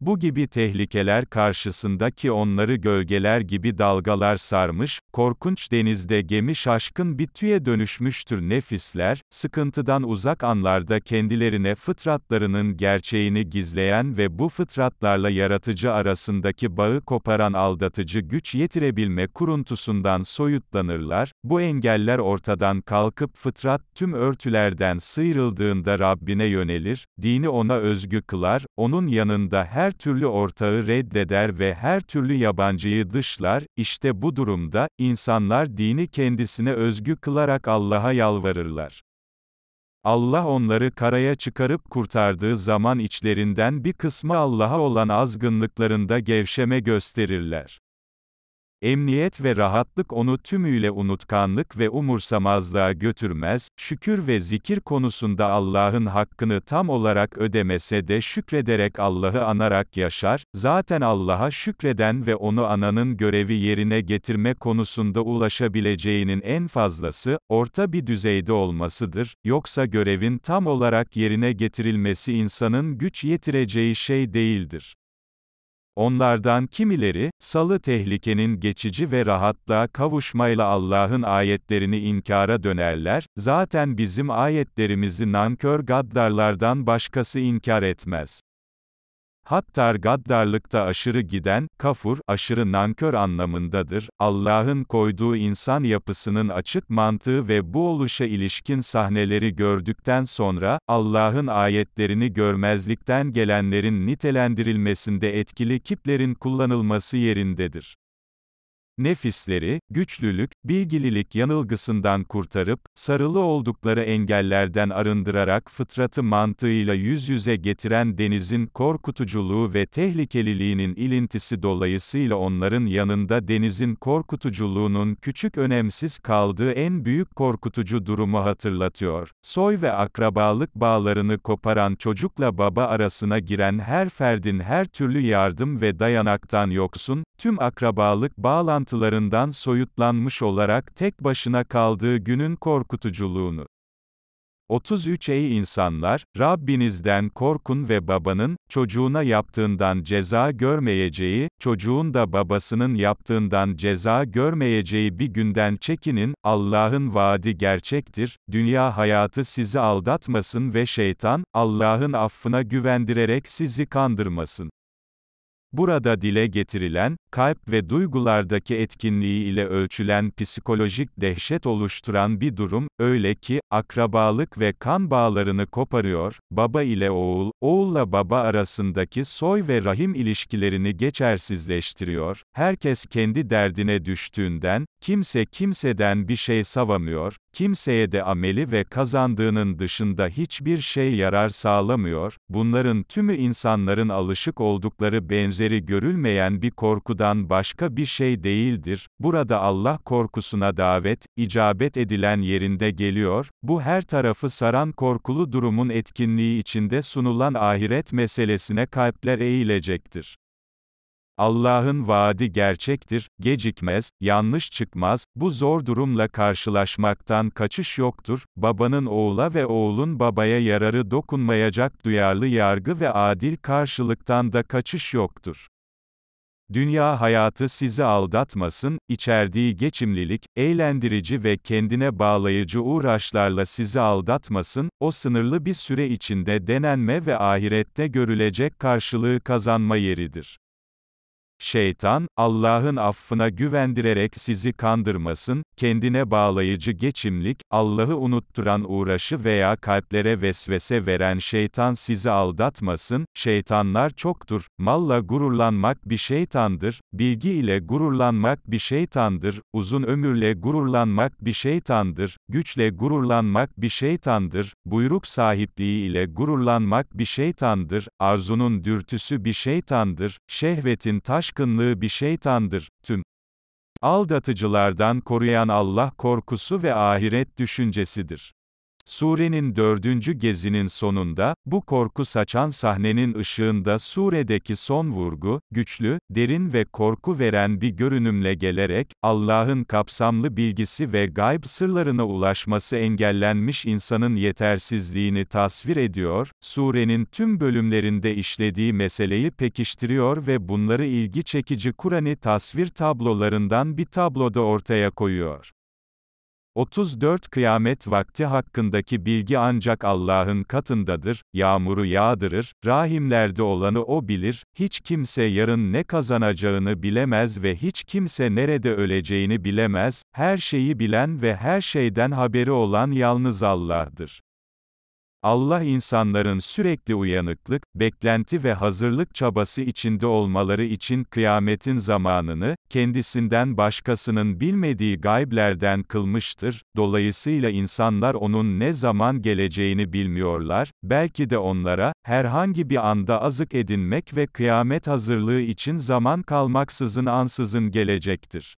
Bu gibi tehlikeler karşısında ki onları gölgeler gibi dalgalar sarmış, korkunç denizde gemi şaşkın bir dönüşmüştür nefisler, sıkıntıdan uzak anlarda kendilerine fıtratlarının gerçeğini gizleyen ve bu fıtratlarla yaratıcı arasındaki bağı koparan aldatıcı güç yetirebilme kuruntusundan soyutlanırlar, bu engeller ortadan kalkıp fıtrat tüm örtülerden sıyrıldığında Rabbine yönelir, dini ona özgü kılar, onun yanında her her türlü ortağı reddeder ve her türlü yabancıyı dışlar, işte bu durumda, insanlar dini kendisine özgü kılarak Allah'a yalvarırlar. Allah onları karaya çıkarıp kurtardığı zaman içlerinden bir kısmı Allah'a olan azgınlıklarında gevşeme gösterirler. Emniyet ve rahatlık onu tümüyle unutkanlık ve umursamazlığa götürmez, şükür ve zikir konusunda Allah'ın hakkını tam olarak ödemese de şükrederek Allah'ı anarak yaşar, zaten Allah'a şükreden ve onu ananın görevi yerine getirme konusunda ulaşabileceğinin en fazlası, orta bir düzeyde olmasıdır, yoksa görevin tam olarak yerine getirilmesi insanın güç yetireceği şey değildir. Onlardan kimileri, salı tehlikenin geçici ve rahatlığa kavuşmayla Allah'ın ayetlerini inkara dönerler, zaten bizim ayetlerimizi nankör gaddarlardan başkası inkar etmez. Hattar gaddarlıkta aşırı giden, kafur, aşırı nankör anlamındadır. Allah'ın koyduğu insan yapısının açık mantığı ve bu oluşa ilişkin sahneleri gördükten sonra, Allah'ın ayetlerini görmezlikten gelenlerin nitelendirilmesinde etkili kiplerin kullanılması yerindedir nefisleri, güçlülük, bilgililik yanılgısından kurtarıp, sarılı oldukları engellerden arındırarak fıtratı mantığıyla yüz yüze getiren denizin korkutuculuğu ve tehlikeliliğinin ilintisi dolayısıyla onların yanında denizin korkutuculuğunun küçük önemsiz kaldığı en büyük korkutucu durumu hatırlatıyor. Soy ve akrabalık bağlarını koparan çocukla baba arasına giren her ferdin her türlü yardım ve dayanaktan yoksun, tüm akrabalık bağlantı bağlantılarından soyutlanmış olarak tek başına kaldığı günün korkutuculuğunu. 33 Ey insanlar, Rabbinizden korkun ve babanın, çocuğuna yaptığından ceza görmeyeceği, çocuğun da babasının yaptığından ceza görmeyeceği bir günden çekinin, Allah'ın vaadi gerçektir, dünya hayatı sizi aldatmasın ve şeytan, Allah'ın affına güvendirerek sizi kandırmasın. Burada dile getirilen, kalp ve duygulardaki etkinliği ile ölçülen psikolojik dehşet oluşturan bir durum, öyle ki, akrabalık ve kan bağlarını koparıyor, baba ile oğul, oğulla baba arasındaki soy ve rahim ilişkilerini geçersizleştiriyor, herkes kendi derdine düştüğünden, kimse kimseden bir şey savamıyor, kimseye de ameli ve kazandığının dışında hiçbir şey yarar sağlamıyor, bunların tümü insanların alışık oldukları benzeri görülmeyen bir korkuda korkudan başka bir şey değildir. Burada Allah korkusuna davet, icabet edilen yerinde geliyor. Bu her tarafı saran korkulu durumun etkinliği içinde sunulan ahiret meselesine kalpler eğilecektir. Allah'ın vaadi gerçektir, gecikmez, yanlış çıkmaz, bu zor durumla karşılaşmaktan kaçış yoktur, babanın oğula ve oğulun babaya yararı dokunmayacak duyarlı yargı ve adil karşılıktan da kaçış yoktur. Dünya hayatı sizi aldatmasın, içerdiği geçimlilik, eğlendirici ve kendine bağlayıcı uğraşlarla sizi aldatmasın, o sınırlı bir süre içinde denenme ve ahirette görülecek karşılığı kazanma yeridir. Şeytan, Allah'ın affına güvendirerek sizi kandırmasın, kendine bağlayıcı geçimlik, Allah'ı unutturan uğraşı veya kalplere vesvese veren şeytan sizi aldatmasın, şeytanlar çoktur, malla gururlanmak bir şeytandır, bilgi ile gururlanmak bir şeytandır, uzun ömürle gururlanmak bir şeytandır, güçle gururlanmak bir şeytandır, buyruk sahipliği ile gururlanmak bir şeytandır, arzunun dürtüsü bir şeytandır, şehvetin taş şaşkınlığı bir şeytandır. Tüm aldatıcılardan koruyan Allah korkusu ve ahiret düşüncesidir. Surenin dördüncü gezinin sonunda, bu korku saçan sahnenin ışığında suredeki son vurgu, güçlü, derin ve korku veren bir görünümle gelerek, Allah'ın kapsamlı bilgisi ve gayb sırlarına ulaşması engellenmiş insanın yetersizliğini tasvir ediyor, surenin tüm bölümlerinde işlediği meseleyi pekiştiriyor ve bunları ilgi çekici Kur'an'ı tasvir tablolarından bir tabloda ortaya koyuyor. 34 Kıyamet vakti hakkındaki bilgi ancak Allah'ın katındadır, yağmuru yağdırır, rahimlerde olanı O bilir, hiç kimse yarın ne kazanacağını bilemez ve hiç kimse nerede öleceğini bilemez, her şeyi bilen ve her şeyden haberi olan yalnız Allah'dır. Allah insanların sürekli uyanıklık, beklenti ve hazırlık çabası içinde olmaları için kıyametin zamanını, kendisinden başkasının bilmediği gayblerden kılmıştır, dolayısıyla insanlar onun ne zaman geleceğini bilmiyorlar, belki de onlara, herhangi bir anda azık edinmek ve kıyamet hazırlığı için zaman kalmaksızın ansızın gelecektir.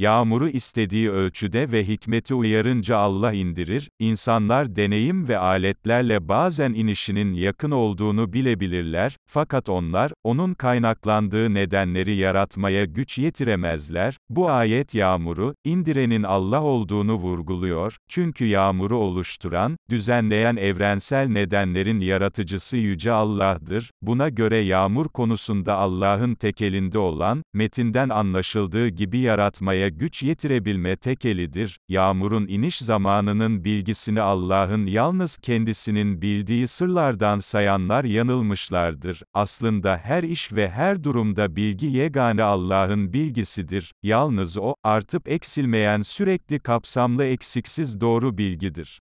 Yağmuru istediği ölçüde ve hikmeti uyarınca Allah indirir, insanlar deneyim ve aletlerle bazen inişinin yakın olduğunu bilebilirler, fakat onlar, onun kaynaklandığı nedenleri yaratmaya güç yetiremezler, bu ayet yağmuru, indirenin Allah olduğunu vurguluyor, çünkü yağmuru oluşturan, düzenleyen evrensel nedenlerin yaratıcısı Yüce Allah'dır, buna göre yağmur konusunda Allah'ın tekelinde olan, metinden anlaşıldığı gibi yaratmaya güç yetirebilme tekelidir. Yağmurun iniş zamanının bilgisini Allah'ın yalnız kendisinin bildiği sırlardan sayanlar yanılmışlardır. Aslında her iş ve her durumda bilgi yegane Allah'ın bilgisidir. Yalnız O, artıp eksilmeyen sürekli kapsamlı eksiksiz doğru bilgidir.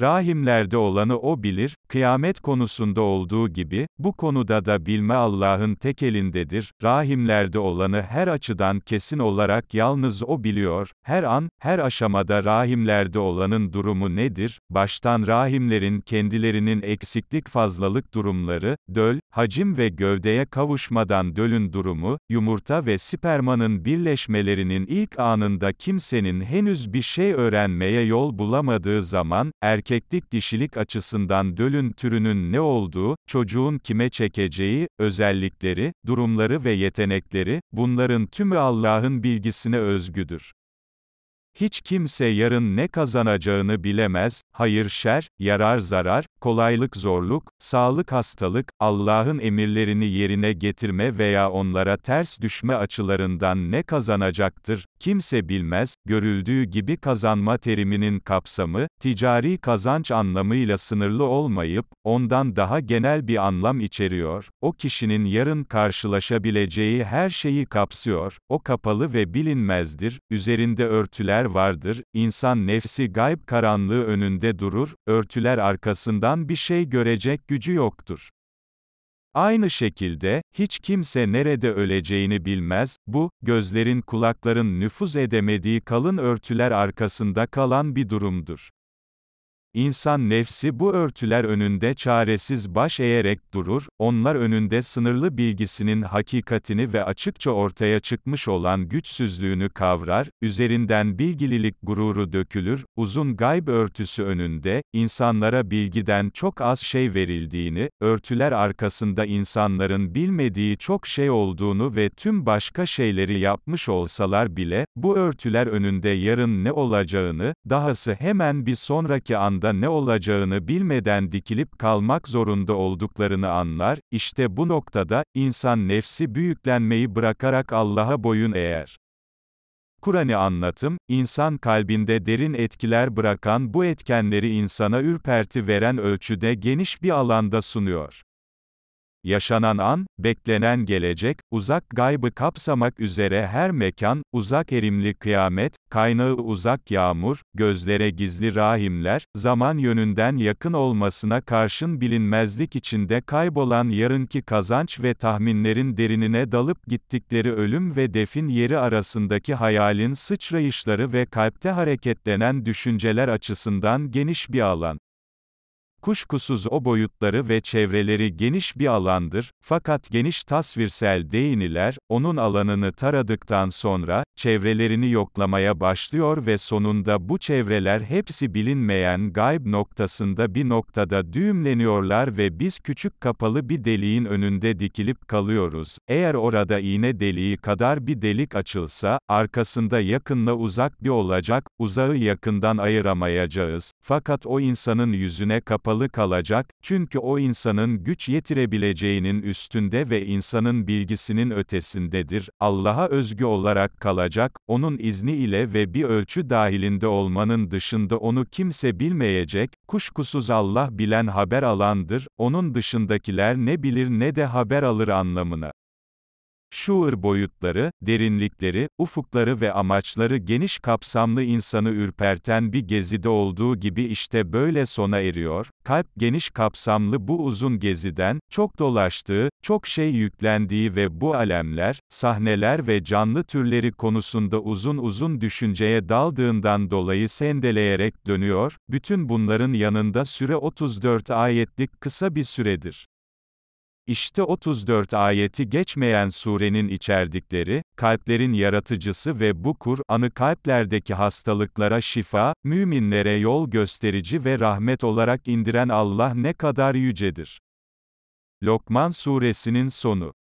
Rahimlerde olanı o bilir, kıyamet konusunda olduğu gibi, bu konuda da bilme Allah'ın tek elindedir, rahimlerde olanı her açıdan kesin olarak yalnız o biliyor, her an, her aşamada rahimlerde olanın durumu nedir, baştan rahimlerin kendilerinin eksiklik fazlalık durumları, döl, hacim ve gövdeye kavuşmadan dölün durumu, yumurta ve spermanın birleşmelerinin ilk anında kimsenin henüz bir şey öğrenmeye yol bulamadığı zaman, erkek erkeklik dişilik açısından dölün türünün ne olduğu, çocuğun kime çekeceği, özellikleri, durumları ve yetenekleri, bunların tümü Allah'ın bilgisine özgüdür. Hiç kimse yarın ne kazanacağını bilemez, hayır şer, yarar zarar, kolaylık zorluk, sağlık hastalık, Allah'ın emirlerini yerine getirme veya onlara ters düşme açılarından ne kazanacaktır, kimse bilmez, görüldüğü gibi kazanma teriminin kapsamı, ticari kazanç anlamıyla sınırlı olmayıp, ondan daha genel bir anlam içeriyor, o kişinin yarın karşılaşabileceği her şeyi kapsıyor, o kapalı ve bilinmezdir, üzerinde örtüler vardır, insan nefsi gayb karanlığı önünde durur, örtüler arkasından bir şey görecek gücü yoktur. Aynı şekilde, hiç kimse nerede öleceğini bilmez, bu, gözlerin kulakların nüfuz edemediği kalın örtüler arkasında kalan bir durumdur. İnsan nefsi bu örtüler önünde çaresiz baş eğerek durur, onlar önünde sınırlı bilgisinin hakikatini ve açıkça ortaya çıkmış olan güçsüzlüğünü kavrar, üzerinden bilgililik gururu dökülür, uzun gayb örtüsü önünde, insanlara bilgiden çok az şey verildiğini, örtüler arkasında insanların bilmediği çok şey olduğunu ve tüm başka şeyleri yapmış olsalar bile, bu örtüler önünde yarın ne olacağını, dahası hemen bir sonraki an karşısında ne olacağını bilmeden dikilip kalmak zorunda olduklarını anlar, işte bu noktada, insan nefsi büyüklenmeyi bırakarak Allah'a boyun eğer. Kur'an'ı anlatım, insan kalbinde derin etkiler bırakan bu etkenleri insana ürperti veren ölçüde geniş bir alanda sunuyor yaşanan an, beklenen gelecek, uzak gaybı kapsamak üzere her mekan, uzak erimli kıyamet, kaynağı uzak yağmur, gözlere gizli rahimler, zaman yönünden yakın olmasına karşın bilinmezlik içinde kaybolan yarınki kazanç ve tahminlerin derinine dalıp gittikleri ölüm ve defin yeri arasındaki hayalin sıçrayışları ve kalpte hareketlenen düşünceler açısından geniş bir alan. Kuşkusuz o boyutları ve çevreleri geniş bir alandır, fakat geniş tasvirsel değiniler, onun alanını taradıktan sonra, çevrelerini yoklamaya başlıyor ve sonunda bu çevreler hepsi bilinmeyen gayb noktasında bir noktada düğümleniyorlar ve biz küçük kapalı bir deliğin önünde dikilip kalıyoruz. Eğer orada iğne deliği kadar bir delik açılsa, arkasında yakınla uzak bir olacak, uzağı yakından ayıramayacağız, fakat o insanın yüzüne kapalı kapalı kalacak, çünkü o insanın güç yetirebileceğinin üstünde ve insanın bilgisinin ötesindedir, Allah'a özgü olarak kalacak, onun izni ile ve bir ölçü dahilinde olmanın dışında onu kimse bilmeyecek, kuşkusuz Allah bilen haber alandır, onun dışındakiler ne bilir ne de haber alır anlamına. Şuur boyutları, derinlikleri, ufukları ve amaçları geniş kapsamlı insanı ürperten bir gezide olduğu gibi işte böyle sona eriyor. Kalp geniş kapsamlı bu uzun geziden çok dolaştığı, çok şey yüklendiği ve bu alemler, sahneler ve canlı türleri konusunda uzun uzun düşünceye daldığından dolayı sendeleyerek dönüyor. Bütün bunların yanında süre 34 ayetlik kısa bir süredir. İşte 34 ayeti geçmeyen surenin içerdikleri, kalplerin yaratıcısı ve bu Kur'an'ı kalplerdeki hastalıklara şifa, müminlere yol gösterici ve rahmet olarak indiren Allah ne kadar yücedir. Lokman suresinin sonu